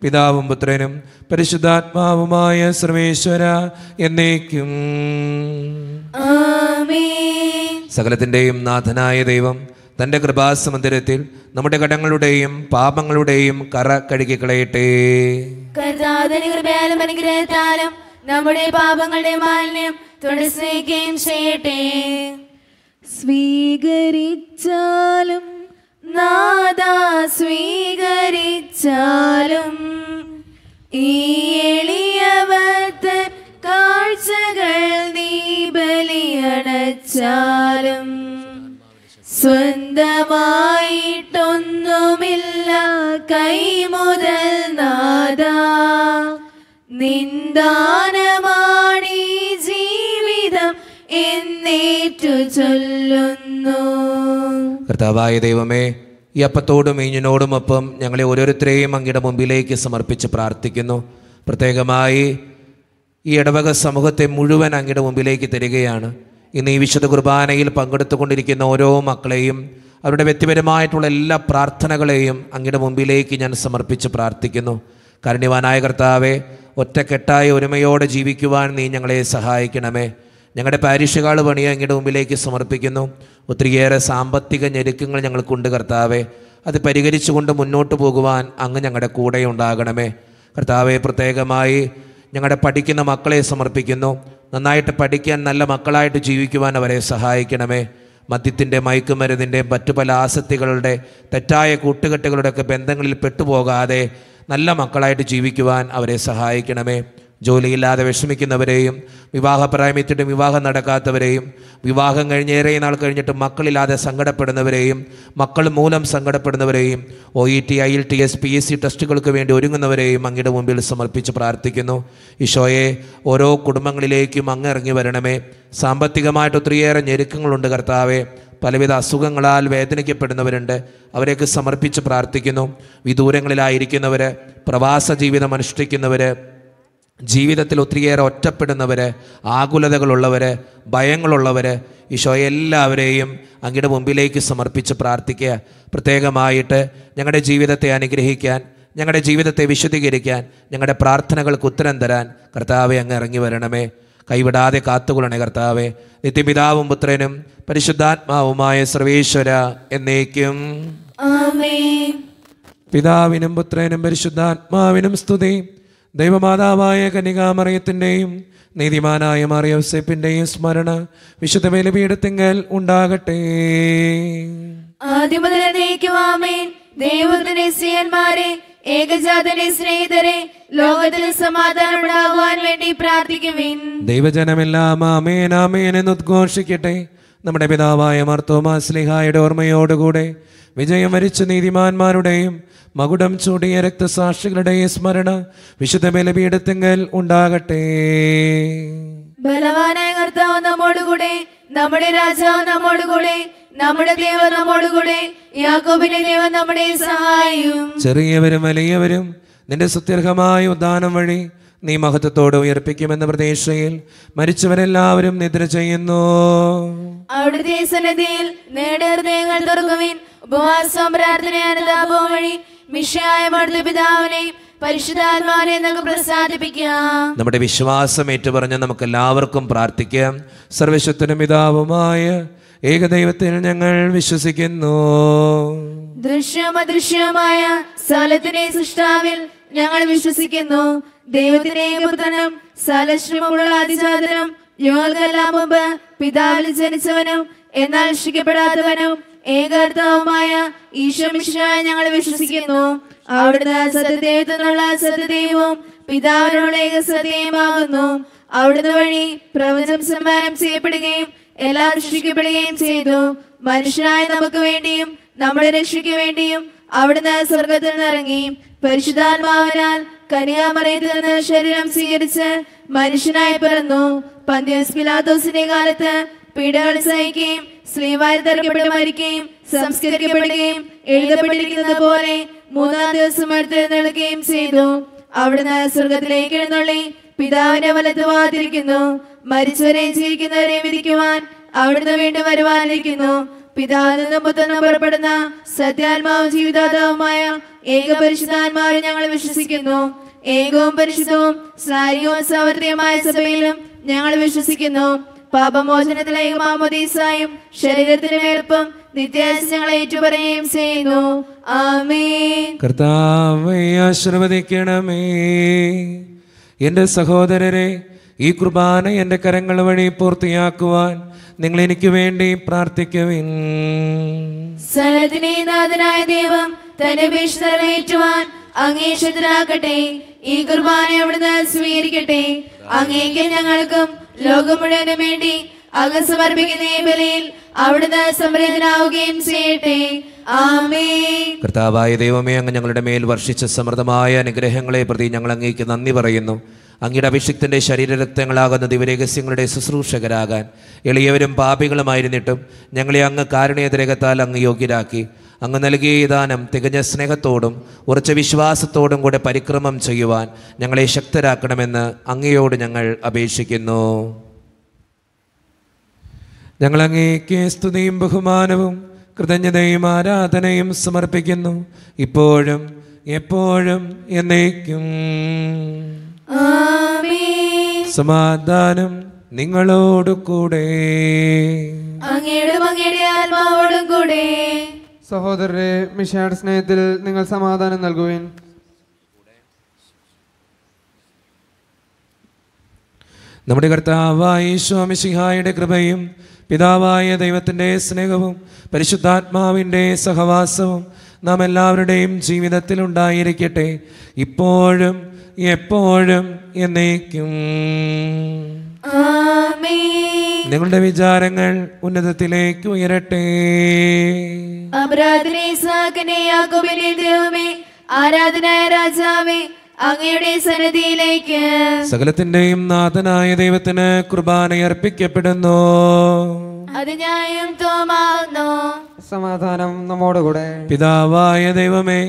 പിതാവും പുത്രനും പരിശുദ്ധാത്മാവുമായ ശ്രമേശ്വര എന്നേക്കും സകലത്തിൻ്റെയും നാഥനായ ദൈവം തൻ്റെ കൃപാസമുദ്രത്തിൽ നമ്മുടെ കടങ്ങളുടെയും പാപങ്ങളുടെയും കറ കഴുകിക്കളയട്ടെ കൃപയാലും നമ്മുടെ പാപങ്ങളുടെ മാലിന്യം തുണസ്വീകയും ചെയ്യട്ടെ സ്വീകരിച്ചാലും നാദ സ്വീകരിച്ചാലും ഈ എളിയവത്ത് കാഴ്ചകൾ നീ ബലിയടച്ചാലും സ്വന്തമായിട്ടൊന്നുമില്ല മുതൽ നാദാ നിന്ദാനമാണി ജീവിതം എന്നേറ്റു ചൊല്ലുന്നു കർത്താവായ ദൈവമേ ഈ അപ്പത്തോടും ഈഞ്ഞിനോടുമൊപ്പം ഞങ്ങളെ ഓരോരുത്തരെയും അങ്ങയുടെ മുമ്പിലേക്ക് സമർപ്പിച്ച് പ്രാർത്ഥിക്കുന്നു പ്രത്യേകമായി ഈ ഇടവക സമൂഹത്തെ മുഴുവൻ അങ്ങയുടെ മുമ്പിലേക്ക് തരികയാണ് ഇന്ന് ഈ വിശുദ്ധ കുർബാനയിൽ പങ്കെടുത്തുകൊണ്ടിരിക്കുന്ന ഓരോ മക്കളെയും അവരുടെ വ്യക്തിപരമായിട്ടുള്ള എല്ലാ പ്രാർത്ഥനകളെയും അങ്ങയുടെ മുമ്പിലേക്ക് ഞാൻ സമർപ്പിച്ച് പ്രാർത്ഥിക്കുന്നു കാരുണ്യവാനായ കർത്താവെ ഒറ്റക്കെട്ടായ ഒരുമയോടെ ജീവിക്കുവാൻ നീ ഞങ്ങളെ സഹായിക്കണമേ ഞങ്ങളുടെ പാരിഷുകാൾ പണിയെ അങ്ങയുടെ മുമ്പിലേക്ക് സമർപ്പിക്കുന്നു ഒത്തിരിയേറെ സാമ്പത്തിക ഞെരുക്കങ്ങൾ ഞങ്ങൾക്കുണ്ട് കർത്താവെ അത് പരിഹരിച്ചുകൊണ്ട് മുന്നോട്ട് പോകുവാൻ അങ്ങ് ഞങ്ങളുടെ കൂടെ ഉണ്ടാകണമേ കർത്താവെ പ്രത്യേകമായി ഞങ്ങളുടെ പഠിക്കുന്ന മക്കളെ സമർപ്പിക്കുന്നു നന്നായിട്ട് പഠിക്കാൻ നല്ല മക്കളായിട്ട് ജീവിക്കുവാൻ അവരെ സഹായിക്കണമേ മദ്യത്തിൻ്റെ മയക്കുമരുന്നിൻ്റെ മറ്റു പല ആസക്തികളുടെ തെറ്റായ കൂട്ടുകെട്ടുകളുടെയൊക്കെ ബന്ധങ്ങളിൽ പെട്ടുപോകാതെ നല്ല മക്കളായിട്ട് ജീവിക്കുവാൻ അവരെ സഹായിക്കണമേ ജോലിയില്ലാതെ വിഷമിക്കുന്നവരെയും വിവാഹപ്രായമിത്തിട്ട് വിവാഹം നടക്കാത്തവരെയും വിവാഹം കഴിഞ്ഞ് ഏറെ നാൾ കഴിഞ്ഞിട്ട് മക്കളില്ലാതെ സങ്കടപ്പെടുന്നവരെയും മക്കൾ മൂലം സങ്കടപ്പെടുന്നവരെയും O E T I L T S P S C ടെസ്റ്റുകൾക്ക് വേണ്ടി ഒരുങ്ങുന്നവരെയും അങ്ങയുടെ മുമ്പിൽ സമർപ്പിച്ച് പ്രാർത്ഥിക്കുന്നു ഈശോയെ ഓരോ കുടുംബങ്ങളിലേക്കും അങ്ങ് ഇറങ്ങി വരണമേ സാമ്പത്തികമായിട്ട് ഒത്തിരിയേറെ ഞെരുക്കങ്ങളുണ്ട് കർത്താവെ പലവിധ അസുഖങ്ങളാൽ വേദനിക്കപ്പെടുന്നവരുണ്ട് അവരെയൊക്കെ സമർപ്പിച്ച് പ്രാർത്ഥിക്കുന്നു വിദൂരങ്ങളിലായിരിക്കുന്നവർ പ്രവാസ ജീവിതം അനുഷ്ഠിക്കുന്നവർ ജീവിതത്തിൽ ഒത്തിരിയേറെ ഒറ്റപ്പെടുന്നവർ ആകുലതകളുള്ളവർ ഭയങ്ങളുള്ളവർ ഈശോ എല്ലാവരെയും അങ്ങയുടെ മുമ്പിലേക്ക് സമർപ്പിച്ച് പ്രാർത്ഥിക്കുക പ്രത്യേകമായിട്ട് ഞങ്ങളുടെ ജീവിതത്തെ അനുഗ്രഹിക്കാൻ ഞങ്ങളുടെ ജീവിതത്തെ വിശദീകരിക്കാൻ ഞങ്ങളുടെ പ്രാർത്ഥനകൾക്ക് ഉത്തരം തരാൻ കർത്താവെ അങ്ങ് ഇറങ്ങി വരണമേ കൈവിടാതെ കാത്തുകൊള്ളണേ കർത്താവെ നിത്യപിതാവും പുത്രനും പരിശുദ്ധാത്മാവുമായ സർവേശ്വര എന്നേക്കും പിതാവിനും പുത്രനും പരിശുദ്ധാത്മാവിനും സ്തുതി ദൈവമാതാവായ കന്യകാമറിയത്തിൻ്റെയും നീതിമാനായ മറിയോസെപ്പിൻ്റെയും സ്മരണ വിശുദ്ധ ബലിപീഠത്തിങ്കൽ ഉണ്ടാകട്ടെ ദൈവത്തിന്റെ സമാധാനം വേണ്ടി ദൈവജനമെല്ലാം ആമേൻ ആമേൻ എന്ന് ഉദ്ഘോഷിക്കട്ടെ നമ്മുടെ പിതാവായ മർത്തോമാ സ്ലിഹായുടെ ഓർമ്മയോടുകൂടെ വിജയം വരിച്ച നീതിമാന്മാരുടെയും മകുടം ചൂടിയ രക്തസാക്ഷികളുടെയും സ്മരണ വിശുദ്ധ ബലപീഠത്തിങ്കൽ ഉണ്ടാകട്ടെ ബലവാനായ കർത്താവ് നമ്മോടുകൂടെ നമ്മുടെ രാജാവ് നമ്മോടുകൂടെ നമ്മുടെ ദൈവം നമ്മോടുകൂടെ യാക്കോബിന്റെ ദൈവം നമ്മുടെ സഹായം ചെറിയവരും വലിയവരും നിന്റെ സുത്യർഹമായ ഉദാനം വഴി നീ മഹത്വത്തോട് ഉയർപ്പിക്കുമെന്ന പ്രതീക്ഷയിൽ മരിച്ചവരെല്ലാവരും നിദ്ര ചെയ്യുന്നു അവിടുത്തെ സന്നദ്ധിയിൽ നേടർ ദേഹങ്ങൾ തുറക്കുവിൻ ഉപവാസവും പ്രാർത്ഥനയാണ് താപവും വഴി മിഷയായ മടുത്ത പിതാവിനെയും നമ്മുടെ വിശ്വാസം ഏറ്റുപറഞ്ഞ നമുക്ക് എല്ലാവർക്കും പ്രാർത്ഥിക്കാം സർവശക്തനും പിതാവുമായ ഏകദൈവത്തിൽ ഞങ്ങൾ വിശ്വസിക്കുന്നു ദൃശ്യമദൃശ്യമായ സ്ഥലത്തിനെ സൃഷ്ടാവിൽ ഞങ്ങൾ വിശ്വസിക്കുന്നു ദൈവത്തിനെ പുത്രനം സലശ്രമുള്ള അതിജാതനും ഞങ്ങൾക്ക് മുമ്പ് പിതാവിൽ ജനിച്ചവനും എന്നാൽ രക്ഷിക്കപ്പെടാത്തവനും ഏകാർത്ഥവുമായ ഈശ്വമിശ്രായ ഞങ്ങൾ വിശ്വസിക്കുന്നു അവിടുന്ന് സത്യദൈവത്തിനുള്ള സത്യദൈവവും പിതാവിനുള്ള ഏകസത്യമാകുന്നു അവിടുന്ന് വഴി പ്രവചനം സമ്മാനം ചെയ്യപ്പെടുകയും എല്ലാം രക്ഷിക്കപ്പെടുകയും ചെയ്തു മനുഷ്യനായ നമുക്ക് വേണ്ടിയും നമ്മളെ രക്ഷയ്ക്ക് വേണ്ടിയും അവിടുന്ന് സ്വർഗത്തിൽ നിന്നിറങ്ങി പരിശുദ്ധാത്മാവിനാൽ കനിയാമറയത്തിൽ നിന്ന് ശരീരം സ്വീകരിച്ച് മനുഷ്യനായി പിറന്നു പന്ത്യസ് പിലാത്തോസിന്റെ കാലത്ത് പീഡകൾ സഹിക്കുകയും ശ്രീവാരിതർക്കപ്പെട്ട് മരിക്കുകയും സംസ്കരിക്കപ്പെടുകയും എഴുതപ്പെട്ടിരിക്കുന്നത് പോലെ മൂന്നാം ദിവസം അടുത്തെഴുന്നേൽക്കുകയും ചെയ്തു അവിടുന്ന് സ്വർഗത്തിലേക്ക് എഴുന്നള്ളി പിതാവിന്റെ വലത്തുവാതിരിക്കുന്നു മരിച്ചവരെ ജീവിക്കുന്നവരെ വിധിക്കുവാൻ അവിടുന്ന് വീണ്ടും വരുവാനിരിക്കുന്നു പിതാവിൽ നിന്നും പുത്രനും പുറപ്പെടുന്ന സത്യാത്മാവും ജീവിതാതാവുമായ ഏക ഞങ്ങൾ വിശ്വസിക്കുന്നു ഏകവും പരിശുദ്ധവും ശാരീരികവും സാർവത്രികമായ സഭയിലും ഞങ്ങൾ വിശ്വസിക്കുന്നു പാപമോചനത്തിലേക്ക് മാമോദീസായും ശരീരത്തിന് മേൽപ്പം നിത്യാശങ്ങൾ ഏറ്റുപറയുകയും ചെയ്യുന്നു ആമീ കർത്താവേ ആശീർവദിക്കണമേ എൻ്റെ സഹോദരരെ ഈ കുർബാന എൻ്റെ കരങ്ങൾ വഴി പൂർത്തിയാക്കുവാൻ നിങ്ങൾ എനിക്ക് വേണ്ടി പ്രാർത്ഥിക്കുവിൻ നാഥനായ ദൈവം തന്റെ ഭീഷണി നിറവേറ്റുവാൻ ഈ കുർബാന അവിടുന്ന് സ്വീകരിക്കട്ടെ അങ്ങേക്ക് ഞങ്ങൾക്കും ലോകം മുഴുവനും വേണ്ടി അകം സമർപ്പിക്കുന്ന ഈ ബലിയിൽ അവിടുന്ന് സമൃദ്ധനാവുകയും ചെയ്യട്ടെ കർത്താവായ ദൈവമേ അങ്ങ് ഞങ്ങളുടെ മേൽ വർഷിച്ച സമൃദ്ധമായ അനുഗ്രഹങ്ങളെ പ്രതി ഞങ്ങൾ അങ്ങേക്ക് നന്ദി പറയുന്നു അങ്ങയുടെ അഭിഷിക്തൻ്റെ ശരീരരക്തങ്ങളാകുന്ന ദിവരഹസ്യങ്ങളുടെ ശുശ്രൂഷകരാകാൻ എളിയവരും പാപികളുമായിരുന്നിട്ടും ഞങ്ങളെ അങ്ങ് കാരുണ്യതിരകത്താൽ അങ്ങ് യോഗ്യരാക്കി അങ്ങ് നൽകിയ ദാനം തികഞ്ഞ സ്നേഹത്തോടും ഉറച്ച വിശ്വാസത്തോടും കൂടെ പരിക്രമം ചെയ്യുവാൻ ഞങ്ങളെ ശക്തരാക്കണമെന്ന് അങ്ങയോട് ഞങ്ങൾ അപേക്ഷിക്കുന്നു ഞങ്ങൾ സ്തുതിയും ബഹുമാനവും കൃതജ്ഞതയും ആരാധനയും സമർപ്പിക്കുന്നു ഇപ്പോഴും എപ്പോഴും എന്നേക്കും സമാധാനം നിങ്ങളോട് കൂടെ ആത്മാവോടും കൂടെ സഹോദരരെ മിഷയുടെ സ്നേഹത്തിൽ നിങ്ങൾ സമാധാനം നൽകുവിൻ നമ്മുടെ കർത്താവായ മിശിഹായുടെ കൃപയും പിതാവായ ദൈവത്തിൻ്റെ സ്നേഹവും പരിശുദ്ധാത്മാവിൻ്റെ സഹവാസവും നാം എല്ലാവരുടെയും ജീവിതത്തിൽ ഉണ്ടായിരിക്കട്ടെ ഇപ്പോഴും എപ്പോഴും എന്നേക്കും നിങ്ങളുടെ വിചാരങ്ങൾ ഉന്നതത്തിലേക്ക് ഉയരട്ടെ ആരാധനായ രാജാവേ അങ്ങയുടെ സന്നിധിയിലേക്ക് സകലത്തിന്റെയും നാഥനായ ദൈവത്തിന് അർപ്പിക്കപ്പെടുന്നു അത് ഞാൻ തോമാകുന്നു സമാധാനം നമ്മോടുകൂടെ പിതാവായ ദൈവമേ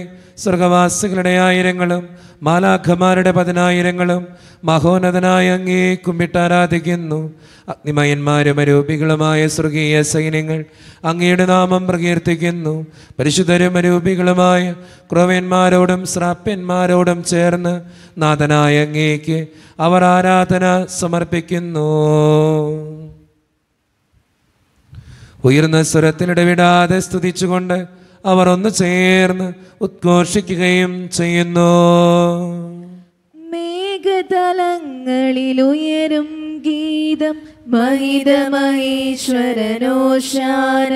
സ്വർഗവാസികളുടെ ആയിരങ്ങളും മാലാഖമാരുടെ പതിനായിരങ്ങളും മഹോന്നതനായ അങ്ങേ കുമ്പിട്ടാരാധിക്കുന്നു അഗ്നിമയന്മാരും അരൂപികളുമായ സ്വർഗീയ സൈന്യങ്ങൾ അങ്ങയുടെ നാമം പ്രകീർത്തിക്കുന്നു പരിശുദ്ധരും അരൂപികളുമായ ക്രോവ്യന്മാരോടും ശ്രാപ്യന്മാരോടും ചേർന്ന് നാഥനായ അങ്ങേക്ക് അവർ ആരാധന സമർപ്പിക്കുന്നു ഉയർന്ന സ്വരത്തിനിടവിടാതെ സ്തുതിച്ചുകൊണ്ട് അവർ ഒന്ന് ചേർന്ന് ഉദ്ഘോഷിക്കുകയും ചെയ്യുന്നു മേഘതലങ്ങളിൽ ഉയരും ഗീതം മഹിതമഹേശ്വരനോശാര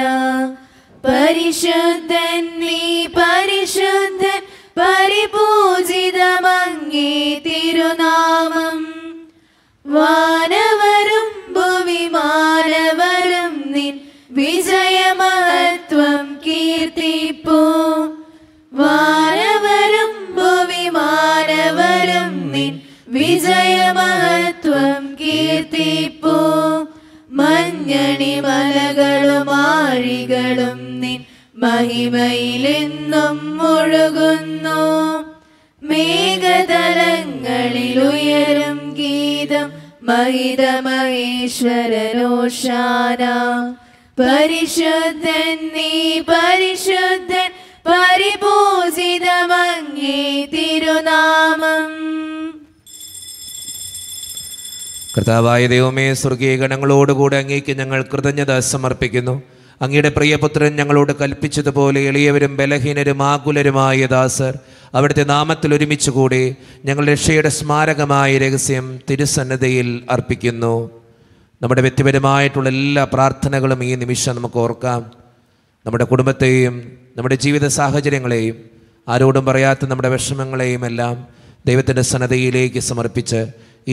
പരിശുദ്ധൻ നീ പരിശുദ്ധൻ പരിപൂജിതമങ്ങേ തിരുനാമം വാനവരും മാനവരും നിൻ വിജയമഹത്വം കീർത്തിപ്പൂ വാനവരും ഭൂവിമാനവരും നിൻ വിജയമഹത്വം കീർത്തിപ്പൂ മഞ്ഞണി മലകളും ആഴികളും നിൻ മഹിമയിലെന്നും മുഴുകുന്നു മേഘതലങ്ങളിൽ ഉയരും ഗീതം महिदमहेश्वररोषाना പരിശുദ്ധൻ നീ പരിശുദ്ധൻ തിരുനാമം കർത്താവായ ദൈവമേ സ്വർഗീയ ഗണങ്ങളോടുകൂടി അങ്ങേക്ക് ഞങ്ങൾ കൃതജ്ഞത സമർപ്പിക്കുന്നു അങ്ങയുടെ പ്രിയപുത്രൻ ഞങ്ങളോട് കൽപ്പിച്ചതുപോലെ എളിയവരും ബലഹീനരും ആകുലരുമായ ദാസർ അവിടുത്തെ നാമത്തിൽ ഒരുമിച്ചുകൂടി ഞങ്ങൾ രക്ഷയുടെ സ്മാരകമായ രഹസ്യം തിരുസന്നദ്ധയിൽ അർപ്പിക്കുന്നു നമ്മുടെ വ്യക്തിപരമായിട്ടുള്ള എല്ലാ പ്രാർത്ഥനകളും ഈ നിമിഷം നമുക്ക് ഓർക്കാം നമ്മുടെ കുടുംബത്തെയും നമ്മുടെ ജീവിത സാഹചര്യങ്ങളെയും ആരോടും പറയാത്ത നമ്മുടെ വിഷമങ്ങളെയും എല്ലാം ദൈവത്തിൻ്റെ സന്നദ്ധയിലേക്ക് സമർപ്പിച്ച്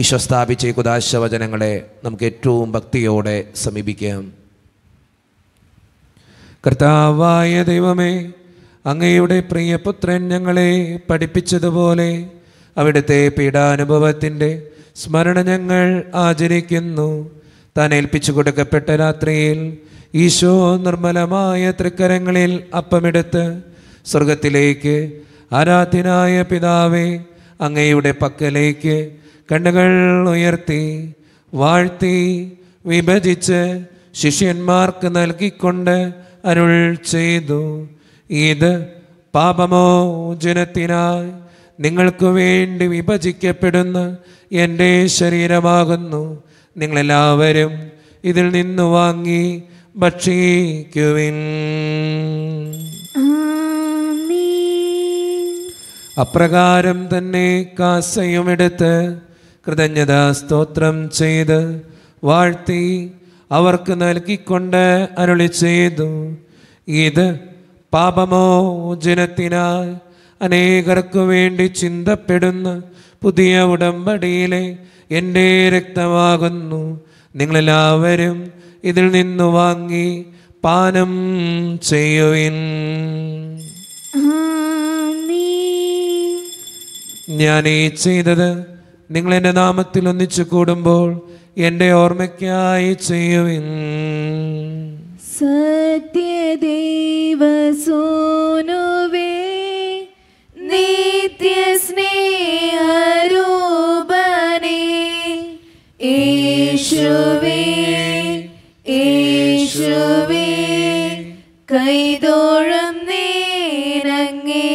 ഈശോ സ്ഥാപിച്ച ഈ കുദാശവചനങ്ങളെ നമുക്ക് ഏറ്റവും ഭക്തിയോടെ സമീപിക്കാം കർത്താവായ ദൈവമേ അങ്ങയുടെ പ്രിയപുത്രൻ ഞങ്ങളെ പഠിപ്പിച്ചതുപോലെ അവിടുത്തെ പീഡാനുഭവത്തിൻ്റെ സ്മരണ ഞങ്ങൾ ആചരിക്കുന്നു താൻ ഏൽപ്പിച്ചു കൊടുക്കപ്പെട്ട രാത്രിയിൽ ഈശോ നിർമ്മലമായ തൃക്കരങ്ങളിൽ അപ്പമെടുത്ത് സ്വർഗത്തിലേക്ക് ആരാധ്യനായ പിതാവേ അങ്ങയുടെ പക്കലേക്ക് കണ്ണുകൾ ഉയർത്തി വാഴ്ത്തി വിഭജിച്ച് ശിഷ്യന്മാർക്ക് നൽകിക്കൊണ്ട് അരുൾ ചെയ്തു ഇത് പാപമോചനത്തിനായി നിങ്ങൾക്കു വേണ്ടി വിഭജിക്കപ്പെടുന്ന എൻ്റെ ശരീരമാകുന്നു നിങ്ങളെല്ലാവരും ഇതിൽ നിന്ന് വാങ്ങി ഭക്ഷിക്കുവിൻ അപ്രകാരം തന്നെ കാസയുമെടുത്ത് കൃതജ്ഞതാ സ്തോത്രം ചെയ്ത് വാഴ്ത്തി അവർക്ക് നൽകിക്കൊണ്ട് അരുളി ചെയ്തു ഇത് പാപമോചനത്തിനായി അനേകർക്കു വേണ്ടി ചിന്തപ്പെടുന്ന പുതിയ ഉടമ്പടിയിലെ എൻ്റെ രക്തമാകുന്നു നിങ്ങളെല്ലാവരും ഇതിൽ നിന്നു വാങ്ങി പാനം ചെയ്യുവിൻ ഞാൻ ഈ ചെയ്തത് നിങ്ങൾ എൻ്റെ നാമത്തിൽ ഒന്നിച്ചു കൂടുമ്പോൾ എൻ്റെ ഓർമ്മയ്ക്കായി ചെയ്യുവിൻ സത്യദേവ സോനോ യേശുവേ യേശുവേ കൈതോഴും നേരങ്ങേ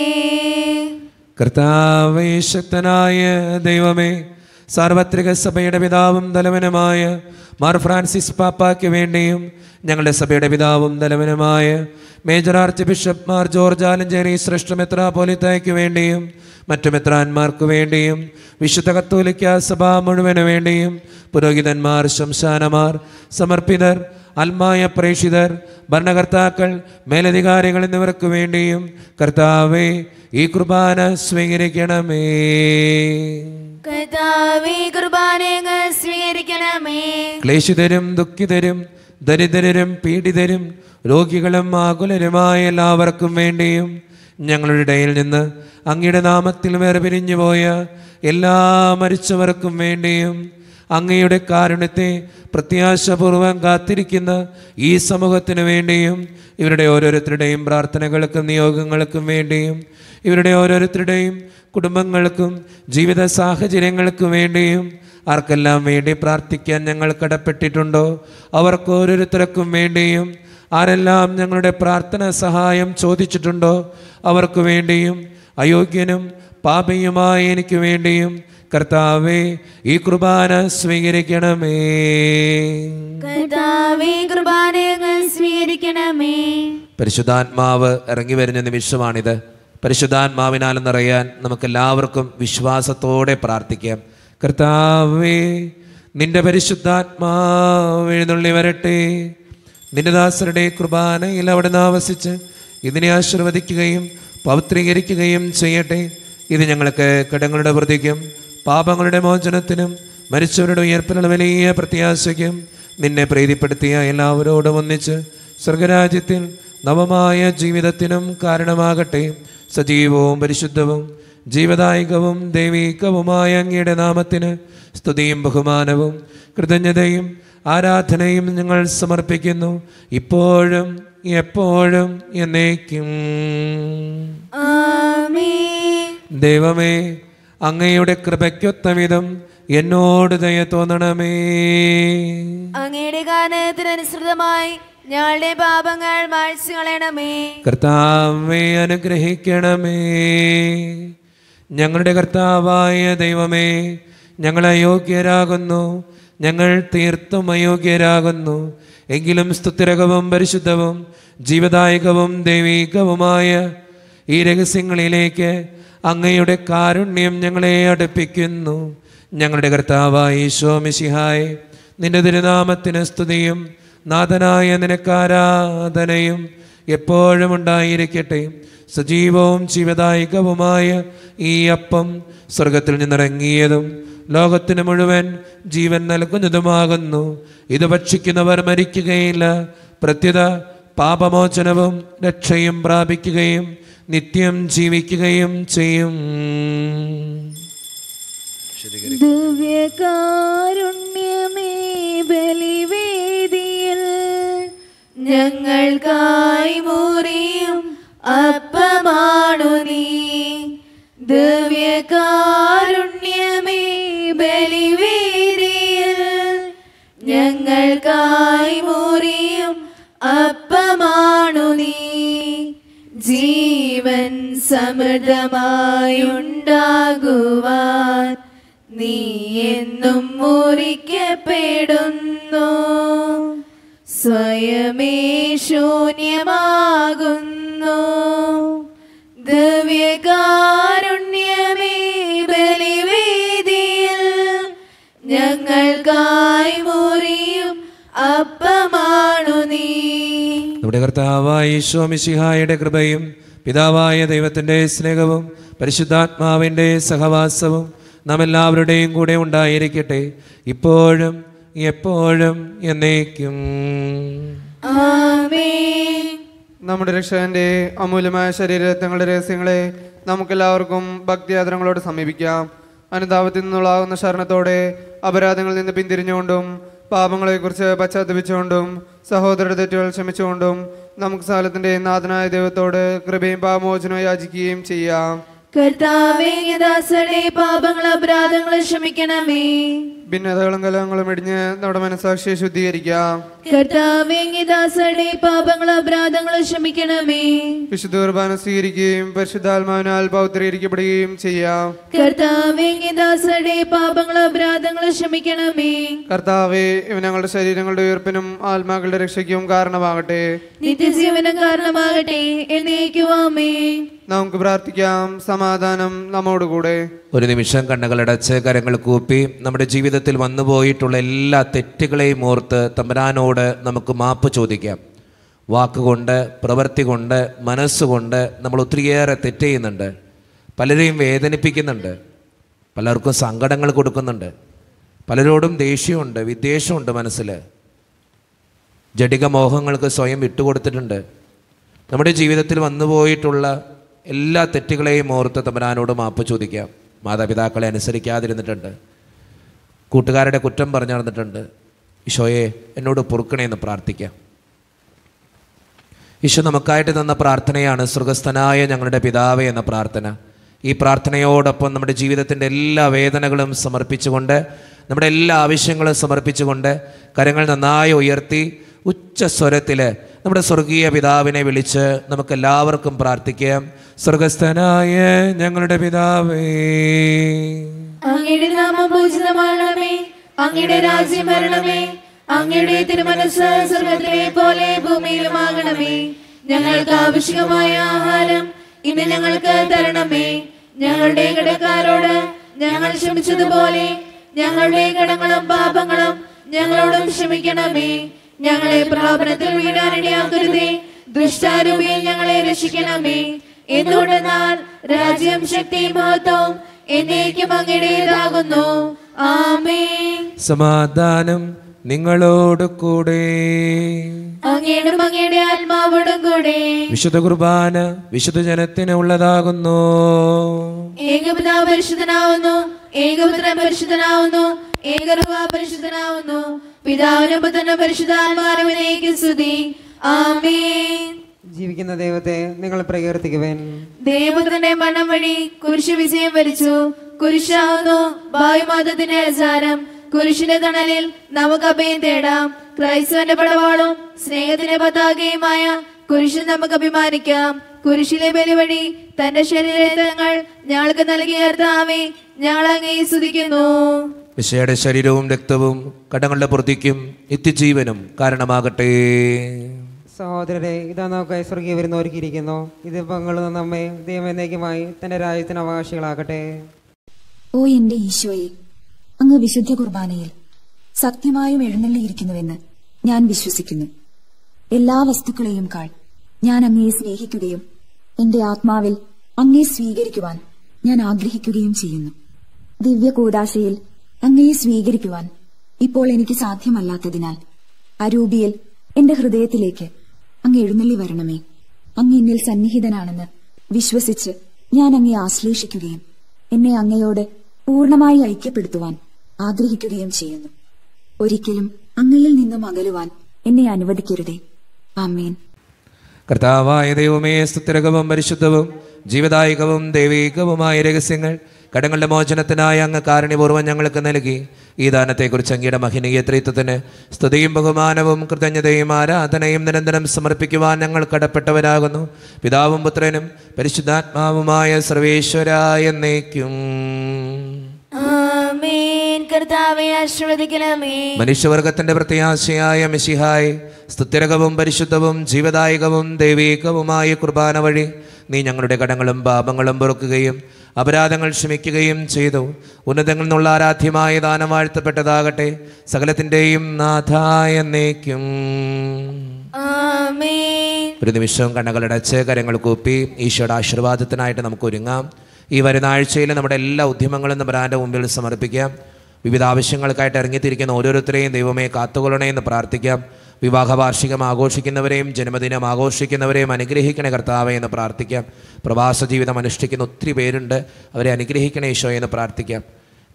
കർത്താവേ ശക്തനായ ദൈവമേ സാർവത്രിക സഭയുടെ പിതാവും തലവനുമായ മാർ ഫ്രാൻസിസ് പാപ്പാക്ക് വേണ്ടിയും ഞങ്ങളുടെ സഭയുടെ പിതാവും തലവനുമായ major arch bishop Mar George Alencherry ശ്രേഷ്ഠ മെത്രാപോലിത്തയ്ക്ക് വേണ്ടിയും മറ്റു മെത്രാന്മാർക്ക് വേണ്ടിയും വിശുദ്ധ കത്തോലിക്ക സഭ മുഴുവന് വേണ്ടിയും പുരോഹിതന്മാർ ശംശാനമാർ സമർപ്പിതർ ആത്മായ പ്രേക്ഷിതർ ഭരണകർത്താക്കൾ മേലധികാരികൾ എന്നിവർക്ക് വേണ്ടിയും കർത്താവെ ഈ കുർബാന സ്വീകരിക്കണമേ സ്വീകരിക്കണമേ ക്ലേശിതരും ദുഃഖിതരും ദരിദ്രരും പീഡിതരും രോഗികളും ആകുലരുമായ എല്ലാവർക്കും വേണ്ടിയും ഞങ്ങളുടെ ഇടയിൽ നിന്ന് അങ്ങയുടെ നാമത്തിൽ വേറെ പോയ എല്ലാ മരിച്ചവർക്കും വേണ്ടിയും അങ്ങയുടെ കാരുണ്യത്തെ പ്രത്യാശപൂർവം കാത്തിരിക്കുന്ന ഈ സമൂഹത്തിന് വേണ്ടിയും ഇവരുടെ ഓരോരുത്തരുടെയും പ്രാർത്ഥനകൾക്കും നിയോഗങ്ങൾക്കും വേണ്ടിയും ഇവരുടെ ഓരോരുത്തരുടെയും കുടുംബങ്ങൾക്കും ജീവിത സാഹചര്യങ്ങൾക്കും വേണ്ടിയും ആർക്കെല്ലാം വേണ്ടി പ്രാർത്ഥിക്കാൻ ഞങ്ങൾ കടപ്പെട്ടിട്ടുണ്ടോ അവർക്ക് ഓരോരുത്തർക്കും വേണ്ടിയും ആരെല്ലാം ഞങ്ങളുടെ പ്രാർത്ഥന സഹായം ചോദിച്ചിട്ടുണ്ടോ അവർക്ക് വേണ്ടിയും അയോഗ്യനും പാപിയുമായ എനിക്ക് വേണ്ടിയും കർത്താവേ ഈ കുർബാന സ്വീകരിക്കണമേ കർത്താവേ സ്വീകരിക്കണമേ പരിശുദ്ധാത്മാവ് ഇറങ്ങി വരുന്ന നിമിഷമാണിത് പരിശുദ്ധാത്മാവിനാലെന്നറിയാൻ നിറയാൻ നമുക്കെല്ലാവർക്കും വിശ്വാസത്തോടെ പ്രാർത്ഥിക്കാം കർത്താവേ നിന്റെ പരിശുദ്ധാത്മാവ് എഴുന്നള്ളി വരട്ടെ നിന്റെ ദാസരുടെ കുർബാനയിൽ അവിടുന്ന് ആവസിച്ച് ഇതിനെ ആശീർവദിക്കുകയും പവിത്രീകരിക്കുകയും ചെയ്യട്ടെ ഇത് ഞങ്ങൾക്ക് കടങ്ങളുടെ വൃത്തിക്കും പാപങ്ങളുടെ മോചനത്തിനും മരിച്ചവരുടെ ഉയർപ്പിനുള്ള വലിയ പ്രത്യാശയ്ക്കും നിന്നെ പ്രീതിപ്പെടുത്തിയ എല്ലാവരോടും ഒന്നിച്ച് സ്വർഗരാജ്യത്തിൽ നവമായ ജീവിതത്തിനും കാരണമാകട്ടെ സജീവവും പരിശുദ്ധവും ജീവദായകവും ദൈവീകവുമായ അങ്ങയുടെ നാമത്തിന് സ്തുതിയും ബഹുമാനവും കൃതജ്ഞതയും ആരാധനയും ഞങ്ങൾ സമർപ്പിക്കുന്നു ഇപ്പോഴും എപ്പോഴും എന്നേക്കും ദൈവമേ അങ്ങയുടെ വിധം എന്നോട് ദയ തോന്നണമേ അങ്ങയുടെ ഗാനത്തിനനുസൃതമായി ഞങ്ങളുടെ പാപങ്ങൾ മാഴ്ച കളയണമേ കർത്താവേ അനുഗ്രഹിക്കണമേ ഞങ്ങളുടെ കർത്താവായ ദൈവമേ ഞങ്ങളെ യോഗ്യരാകുന്നു ഞങ്ങൾ തീർത്തും അയോഗ്യരാകുന്നു എങ്കിലും സ്തുതിരകവും പരിശുദ്ധവും ജീവദായകവും ദൈവികവുമായ ഈ രഹസ്യങ്ങളിലേക്ക് അങ്ങയുടെ കാരുണ്യം ഞങ്ങളെ അടുപ്പിക്കുന്നു ഞങ്ങളുടെ കർത്താവായ ഈശോ മിശിഹായ് നിന്റെ തിരുനാമത്തിന് സ്തുതിയും നാഥനായ നിനക്കാരാധനയും എപ്പോഴും ഉണ്ടായിരിക്കട്ടെ സജീവവും ജീവദായകവുമായ ഈ അപ്പം സ്വർഗത്തിൽ നിന്നിറങ്ങിയതും ലോകത്തിന് മുഴുവൻ ജീവൻ നൽകുന്നതുമാകുന്നു ഇത് ഭക്ഷിക്കുന്നവർ മരിക്കുകയില്ല പ്രത്യത പാപമോചനവും രക്ഷയും പ്രാപിക്കുകയും നിത്യം ജീവിക്കുകയും ചെയ്യും ദിവ്യകാരുണ്യമേ ഞങ്ങൾക്കായി മുറിയും അപ്പമാണു നീ ദിവ്യകാരുണ്യമേ ബലിവേദിയിൽ ഞങ്ങൾക്കായി മുറിയും അപ്പമാണു നീ ജീവൻ സമൃദ്ധമായുണ്ടാകുവാൻ നീ എന്നും മുറിക്കപ്പെടുന്നു സ്വയമേ ശൂന്യമാകുന്നു ദിവ്യകാ നമ്മുടെ കർത്താവായ മിശിഹായുടെ കൃപയും പിതാവായ ദൈവത്തിൻ്റെ സ്നേഹവും പരിശുദ്ധാത്മാവിൻ്റെ സഹവാസവും നാം എല്ലാവരുടെയും കൂടെ ഉണ്ടായിരിക്കട്ടെ ഇപ്പോഴും എപ്പോഴും എന്നേക്കും നമ്മുടെ രക്ഷകന്റെ അമൂല്യമായ തങ്ങളുടെ രഹസ്യങ്ങളെ നമുക്കെല്ലാവർക്കും ഭക്തിയാദരങ്ങളോട് സമീപിക്കാം അനുതാപത്തിൽ നിന്നുള്ളാകുന്ന ശരണത്തോടെ അപരാധങ്ങളിൽ നിന്ന് പിന്തിരിഞ്ഞുകൊണ്ടും പാപങ്ങളെക്കുറിച്ച് പശ്ചാത്തപിച്ചുകൊണ്ടും സഹോദര തെറ്റുകൾ ക്ഷമിച്ചുകൊണ്ടും നമുക്ക് സാലത്തിൻ്റെ നാഥനായ ദൈവത്തോട് കൃപയും പാമോചനവും യാചിക്കുകയും ചെയ്യാം കർത്താവേ ദാസരുടെ പാപങ്ങൾ അപരാധങ്ങൾ ക്ഷമിക്കണമേ ഭിന്നതകളും കലങ്ങളും ഇടിഞ്ഞ് നമ്മുടെ മനസാക്ഷിയെ ശുദ്ധീകരിക്കാം കർത്താവേ ദാസരുടെ പാപങ്ങൾ അപരാധങ്ങൾ ക്ഷമിക്കണമേ വിശുദ്ധ കുർബാന സ്വീകരിക്കുകയും പരിശുദ്ധാത്മാവിനാൽ പൗത്രീകരിക്കപ്പെടുകയും ചെയ്യാം കർത്താവേ ദാസരുടെ പാപങ്ങൾ അപരാധങ്ങൾ ക്ഷമിക്കണമേ കർത്താവേ ഇവ ഞങ്ങളുടെ ശരീരങ്ങളുടെ ഉയർപ്പിനും ആത്മാക്കളുടെ രക്ഷയ്ക്കും കാരണമാകട്ടെ നിത്യജീവനം കാരണമാകട്ടെ എന്നേക്കുവാമേ നമുക്ക് പ്രാർത്ഥിക്കാം സമാധാനം നമ്മോടുകൂടെ ഒരു നിമിഷം കണ്ണുകളടച്ച് കരങ്ങൾ കൂപ്പി നമ്മുടെ ജീവിതത്തിൽ വന്നുപോയിട്ടുള്ള എല്ലാ തെറ്റുകളെയും ഓർത്ത് തമ്പരാനോട് നമുക്ക് മാപ്പ് ചോദിക്കാം വാക്കുകൊണ്ട് പ്രവൃത്തി കൊണ്ട് മനസ്സുകൊണ്ട് നമ്മൾ ഒത്തിരിയേറെ തെറ്റ് ചെയ്യുന്നുണ്ട് പലരെയും വേദനിപ്പിക്കുന്നുണ്ട് പലർക്കും സങ്കടങ്ങൾ കൊടുക്കുന്നുണ്ട് പലരോടും ദേഷ്യമുണ്ട് വിദ്വേഷമുണ്ട് മനസ്സിൽ ജടിക മോഹങ്ങൾക്ക് സ്വയം വിട്ടുകൊടുത്തിട്ടുണ്ട് നമ്മുടെ ജീവിതത്തിൽ വന്നുപോയിട്ടുള്ള എല്ലാ തെറ്റുകളെയും ഓർത്ത് തമ്പനാനോട് മാപ്പ് ചോദിക്കാം മാതാപിതാക്കളെ അനുസരിക്കാതിരുന്നിട്ടുണ്ട് കൂട്ടുകാരുടെ കുറ്റം പറഞ്ഞു നടന്നിട്ടുണ്ട് ഈശോയെ എന്നോട് പൊറുക്കണേന്ന് പ്രാർത്ഥിക്കാം ഈശോ നമുക്കായിട്ട് തന്ന പ്രാർത്ഥനയാണ് സൃഗസ്ഥനായ ഞങ്ങളുടെ പിതാവ് എന്ന പ്രാർത്ഥന ഈ പ്രാർത്ഥനയോടൊപ്പം നമ്മുടെ ജീവിതത്തിൻ്റെ എല്ലാ വേദനകളും സമർപ്പിച്ചുകൊണ്ട് നമ്മുടെ എല്ലാ ആവശ്യങ്ങളും സമർപ്പിച്ചുകൊണ്ട് കരങ്ങൾ നന്നായി ഉയർത്തി ഉച്ച സ്വരത്തിൽ നമ്മുടെ സ്വർഗീയ പിതാവിനെ വിളിച്ച് നമുക്കെല്ലാവർക്കും പ്രാർത്ഥിക്കാം സ്വർഗസ്ഥനായ ഞങ്ങളുടെ പിതാവേ അങ്ങയുടെ നാമം പൂജിതമാണമേ അങ്ങയുടെ രാജ്യം വരണമേ അങ്ങയുടെ തിരുമനസ് സ്വർഗത്തിലെ പോലെ ഭൂമിയിലുമാകണമേ ഞങ്ങൾക്ക് ആവശ്യമായ ആഹാരം ഇന്ന് ഞങ്ങൾക്ക് തരണമേ ഞങ്ങളുടെ കടക്കാരോട് ഞങ്ങൾ ക്ഷമിച്ചതുപോലെ ഞങ്ങളുടെ കടങ്ങളും പാപങ്ങളും ഞങ്ങളോടും ക്ഷമിക്കണമേ ഞങ്ങളെ പ്രാപനത്തിൽ വീടാനിടയാക്കരുതേ ദുഷ്ടാരൂപിയെ ഞങ്ങളെ രക്ഷിക്കണമേ എന്തുകൊണ്ടെന്നാൽ രാജ്യം ശക്തി മഹത്വം എന്നേക്കും അങ്ങയുടേതാകുന്നു ആമേ സമാധാനം നിങ്ങളോട് കൂടെ അങ്ങയുടെ അങ്ങയുടെ ആത്മാവോടും കൂടെ വിശുദ്ധ കുർബാന വിശുദ്ധ ജനത്തിന് ഉള്ളതാകുന്നു ഏകപിതാവ് പരിശുദ്ധനാവുന്നു ഏകപുത്രൻ പരിശുദ്ധനാവുന്നു ഏകരൂപ പരിശുദ്ധനാവുന്നു പിതാവിനും പുത്രനും പരിശുദ്ധാത്മാരും സ്തുതി ആമേൻ ജീവിക്കുന്ന ദൈവത്തെ നിങ്ങൾ പ്രകീർത്തിക്കുവേൻ ദൈവത്തിന്റെ മനം വഴി കുരിശ് വിജയം വരിച്ചു കുരിശാവുന്നു വായുമാതത്തിന്റെ അചാരം കുരിശിന്റെ തണലിൽ നമുക്ക് അഭയം തേടാം ക്രൈസ്തവന്റെ പടവാളും സ്നേഹത്തിന്റെ പതാകയുമായ കുരിശ് നമുക്ക് അഭിമാനിക്കാം കുരിശിലെ ബലി വഴി തന്റെ ശരീരങ്ങൾ ഞങ്ങൾക്ക് നൽകിയ കർത്താവെ ഞങ്ങൾ സ്തുതിക്കുന്നു ശരീരവും രക്തവും കടങ്ങളുടെ പ്രതിക്കും നിത്യജീവനും കാരണമാകട്ടെ സഹോദരരെ ഇതാ നമുക്ക് സ്വർഗീയ വരുന്ന ഒരുക്കിയിരിക്കുന്നു ഇത് പങ്കുള്ള നമ്മെ ദൈവമേക്കുമായി തന്റെ രാജ്യത്തിന് അവകാശികളാകട്ടെ ഓ എന്റെ ഈശോയെ അങ്ങ് വിശുദ്ധ കുർബാനയിൽ സത്യമായും എഴുന്നള്ളിയിരിക്കുന്നുവെന്ന് ഞാൻ വിശ്വസിക്കുന്നു എല്ലാ വസ്തുക്കളെയും കാൾ ഞാൻ അങ്ങയെ സ്നേഹിക്കുകയും എന്റെ ആത്മാവിൽ അങ്ങയെ സ്വീകരിക്കുവാൻ ഞാൻ ആഗ്രഹിക്കുകയും ചെയ്യുന്നു ദിവ്യകൂദാശയിൽ അങ്ങയെ സ്വീകരിക്കുവാൻ ഇപ്പോൾ എനിക്ക് സാധ്യമല്ലാത്തതിനാൽ അരൂപിയിൽ എന്റെ ഹൃദയത്തിലേക്ക് അങ്ങ് എഴുന്നള്ളി വരണമേ അങ്ങ് എന്നിൽ സന്നിഹിതനാണെന്ന് വിശ്വസിച്ച് ഞാൻ അങ്ങയെ ആശ്ലേഷിക്കുകയും എന്നെ അങ്ങയോട് പൂർണ്ണമായി ഐക്യപ്പെടുത്തുവാൻ ആഗ്രഹിക്കുകയും ചെയ്യുന്നു ഒരിക്കലും അങ്ങയിൽ നിന്നും അകലുവാൻ എന്നെ അനുവദിക്കരുതേ ആമേൻ കർത്താവായ ദൈവമേ സ്തുതിരകവും പരിശുദ്ധവും ജീവദായകവും ദൈവികവുമായ രഹസ്യങ്ങൾ കടങ്ങളുടെ മോചനത്തിനായി അങ്ങ് കാരണപൂർവ്വം ഞങ്ങൾക്ക് നൽകി ഈ ദാനത്തെക്കുറിച്ച് അങ്ങയുടെ മഹിനീയത്രിത്വത്തിന് സ്തുതിയും ബഹുമാനവും കൃതജ്ഞതയും ആരാധനയും നിരന്തരം സമർപ്പിക്കുവാൻ ഞങ്ങൾ കടപ്പെട്ടവരാകുന്നു പിതാവും പുത്രനും പരിശുദ്ധാത്മാവുമായ സർവേശ്വരായ എന്നേക്കും മനുഷ്യവർഗത്തിന്റെ പ്രത്യാശയായ മിശിഹായ് സ്തുത്യരകവും പരിശുദ്ധവും ജീവദായകവും ദൈവീകവുമായ കുർബാന വഴി നീ ഞങ്ങളുടെ കടങ്ങളും പാപങ്ങളും പൊറുക്കുകയും അപരാധങ്ങൾ ക്ഷമിക്കുകയും ചെയ്തു ഉന്നതങ്ങളിൽ നിന്നുള്ള ആരാധ്യമായ ദാനം വാഴ്ത്തപ്പെട്ടതാകട്ടെ സകലത്തിൻ്റെയും നാഥായ നീക്കും ഒരു നിമിഷം കണ്ണകളടച്ച് കരങ്ങൾ കൂപ്പി ഈശോയുടെ ആശീർവാദത്തിനായിട്ട് നമുക്ക് ഒരുങ്ങാം ഈ വരുന്ന ആഴ്ചയിൽ നമ്മുടെ എല്ലാ ഉദ്യമങ്ങളും നമ്മുടെ മുമ്പിൽ സമർപ്പിക്കാം വിവിധ ആവശ്യങ്ങൾക്കായിട്ട് ഇറങ്ങിത്തിരിക്കുന്ന ഓരോരുത്തരെയും ദൈവമേ കാത്തുകൊള്ളണേ എന്ന് പ്രാർത്ഥിക്കാം വിവാഹ വാർഷികം ആഘോഷിക്കുന്നവരെയും ജന്മദിനം ആഘോഷിക്കുന്നവരെയും അനുഗ്രഹിക്കണ കർത്താവെ എന്ന് പ്രാർത്ഥിക്കാം പ്രവാസ ജീവിതം അനുഷ്ഠിക്കുന്ന ഒത്തിരി പേരുണ്ട് അവരെ അനുഗ്രഹിക്കണ ഈശോ എന്ന് പ്രാർത്ഥിക്കാം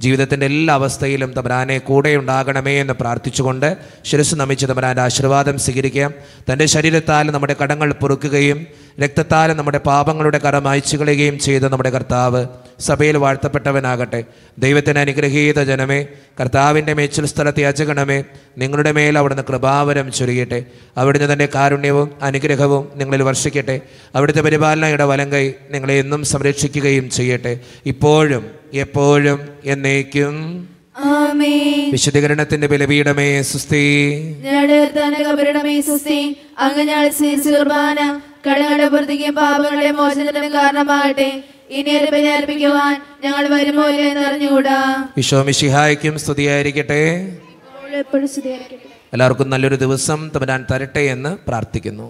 ജീവിതത്തിൻ്റെ എല്ലാ അവസ്ഥയിലും തമരാനെ കൂടെ ഉണ്ടാകണമേ എന്ന് പ്രാർത്ഥിച്ചുകൊണ്ട് ശിരസ് നമിച്ച് തമരാൻ്റെ ആശീർവാദം സ്വീകരിക്കാം തൻ്റെ ശരീരത്താൽ നമ്മുടെ കടങ്ങൾ പൊറുക്കുകയും രക്തത്താൽ നമ്മുടെ പാപങ്ങളുടെ കടം അയച്ചു കളയുകയും ചെയ്ത നമ്മുടെ കർത്താവ് സഭയിൽ വാഴ്ത്തപ്പെട്ടവനാകട്ടെ ദൈവത്തിന് അനുഗ്രഹീത ജനമേ കർത്താവിൻ്റെ മേച്ചിൽ സ്ഥലത്തെ അജഗണമേ നിങ്ങളുടെ മേൽ അവിടുന്ന് കൃപാവരം ചൊരിയട്ടെ അവിടുന്ന് തൻ്റെ കാരുണ്യവും അനുഗ്രഹവും നിങ്ങളിൽ വർഷിക്കട്ടെ അവിടുത്തെ പരിപാലനയുടെ വലങ്കൈ നിങ്ങളെ എന്നും സംരക്ഷിക്കുകയും ചെയ്യട്ടെ ഇപ്പോഴും എപ്പോഴും എന്നേക്കും വിശുദ്ധീകരണത്തിന്റെ ബലപീഠമേ സുസ്ഥി അങ്ങനെ കടങ്ങളുടെ പുറത്തേക്ക് പാപങ്ങളെ മോശത്തിനും കാരണമാകട്ടെ ഞങ്ങൾ വരുമോ എന്ന് വിശ്വമിഷിഹായ്ക്കും സ്തുതിയായിരിക്കട്ടെ എപ്പോഴും സ്തുതിയായിരിക്കട്ടെ എല്ലാവർക്കും നല്ലൊരു ദിവസം തമരാൻ തരട്ടെ എന്ന് പ്രാർത്ഥിക്കുന്നു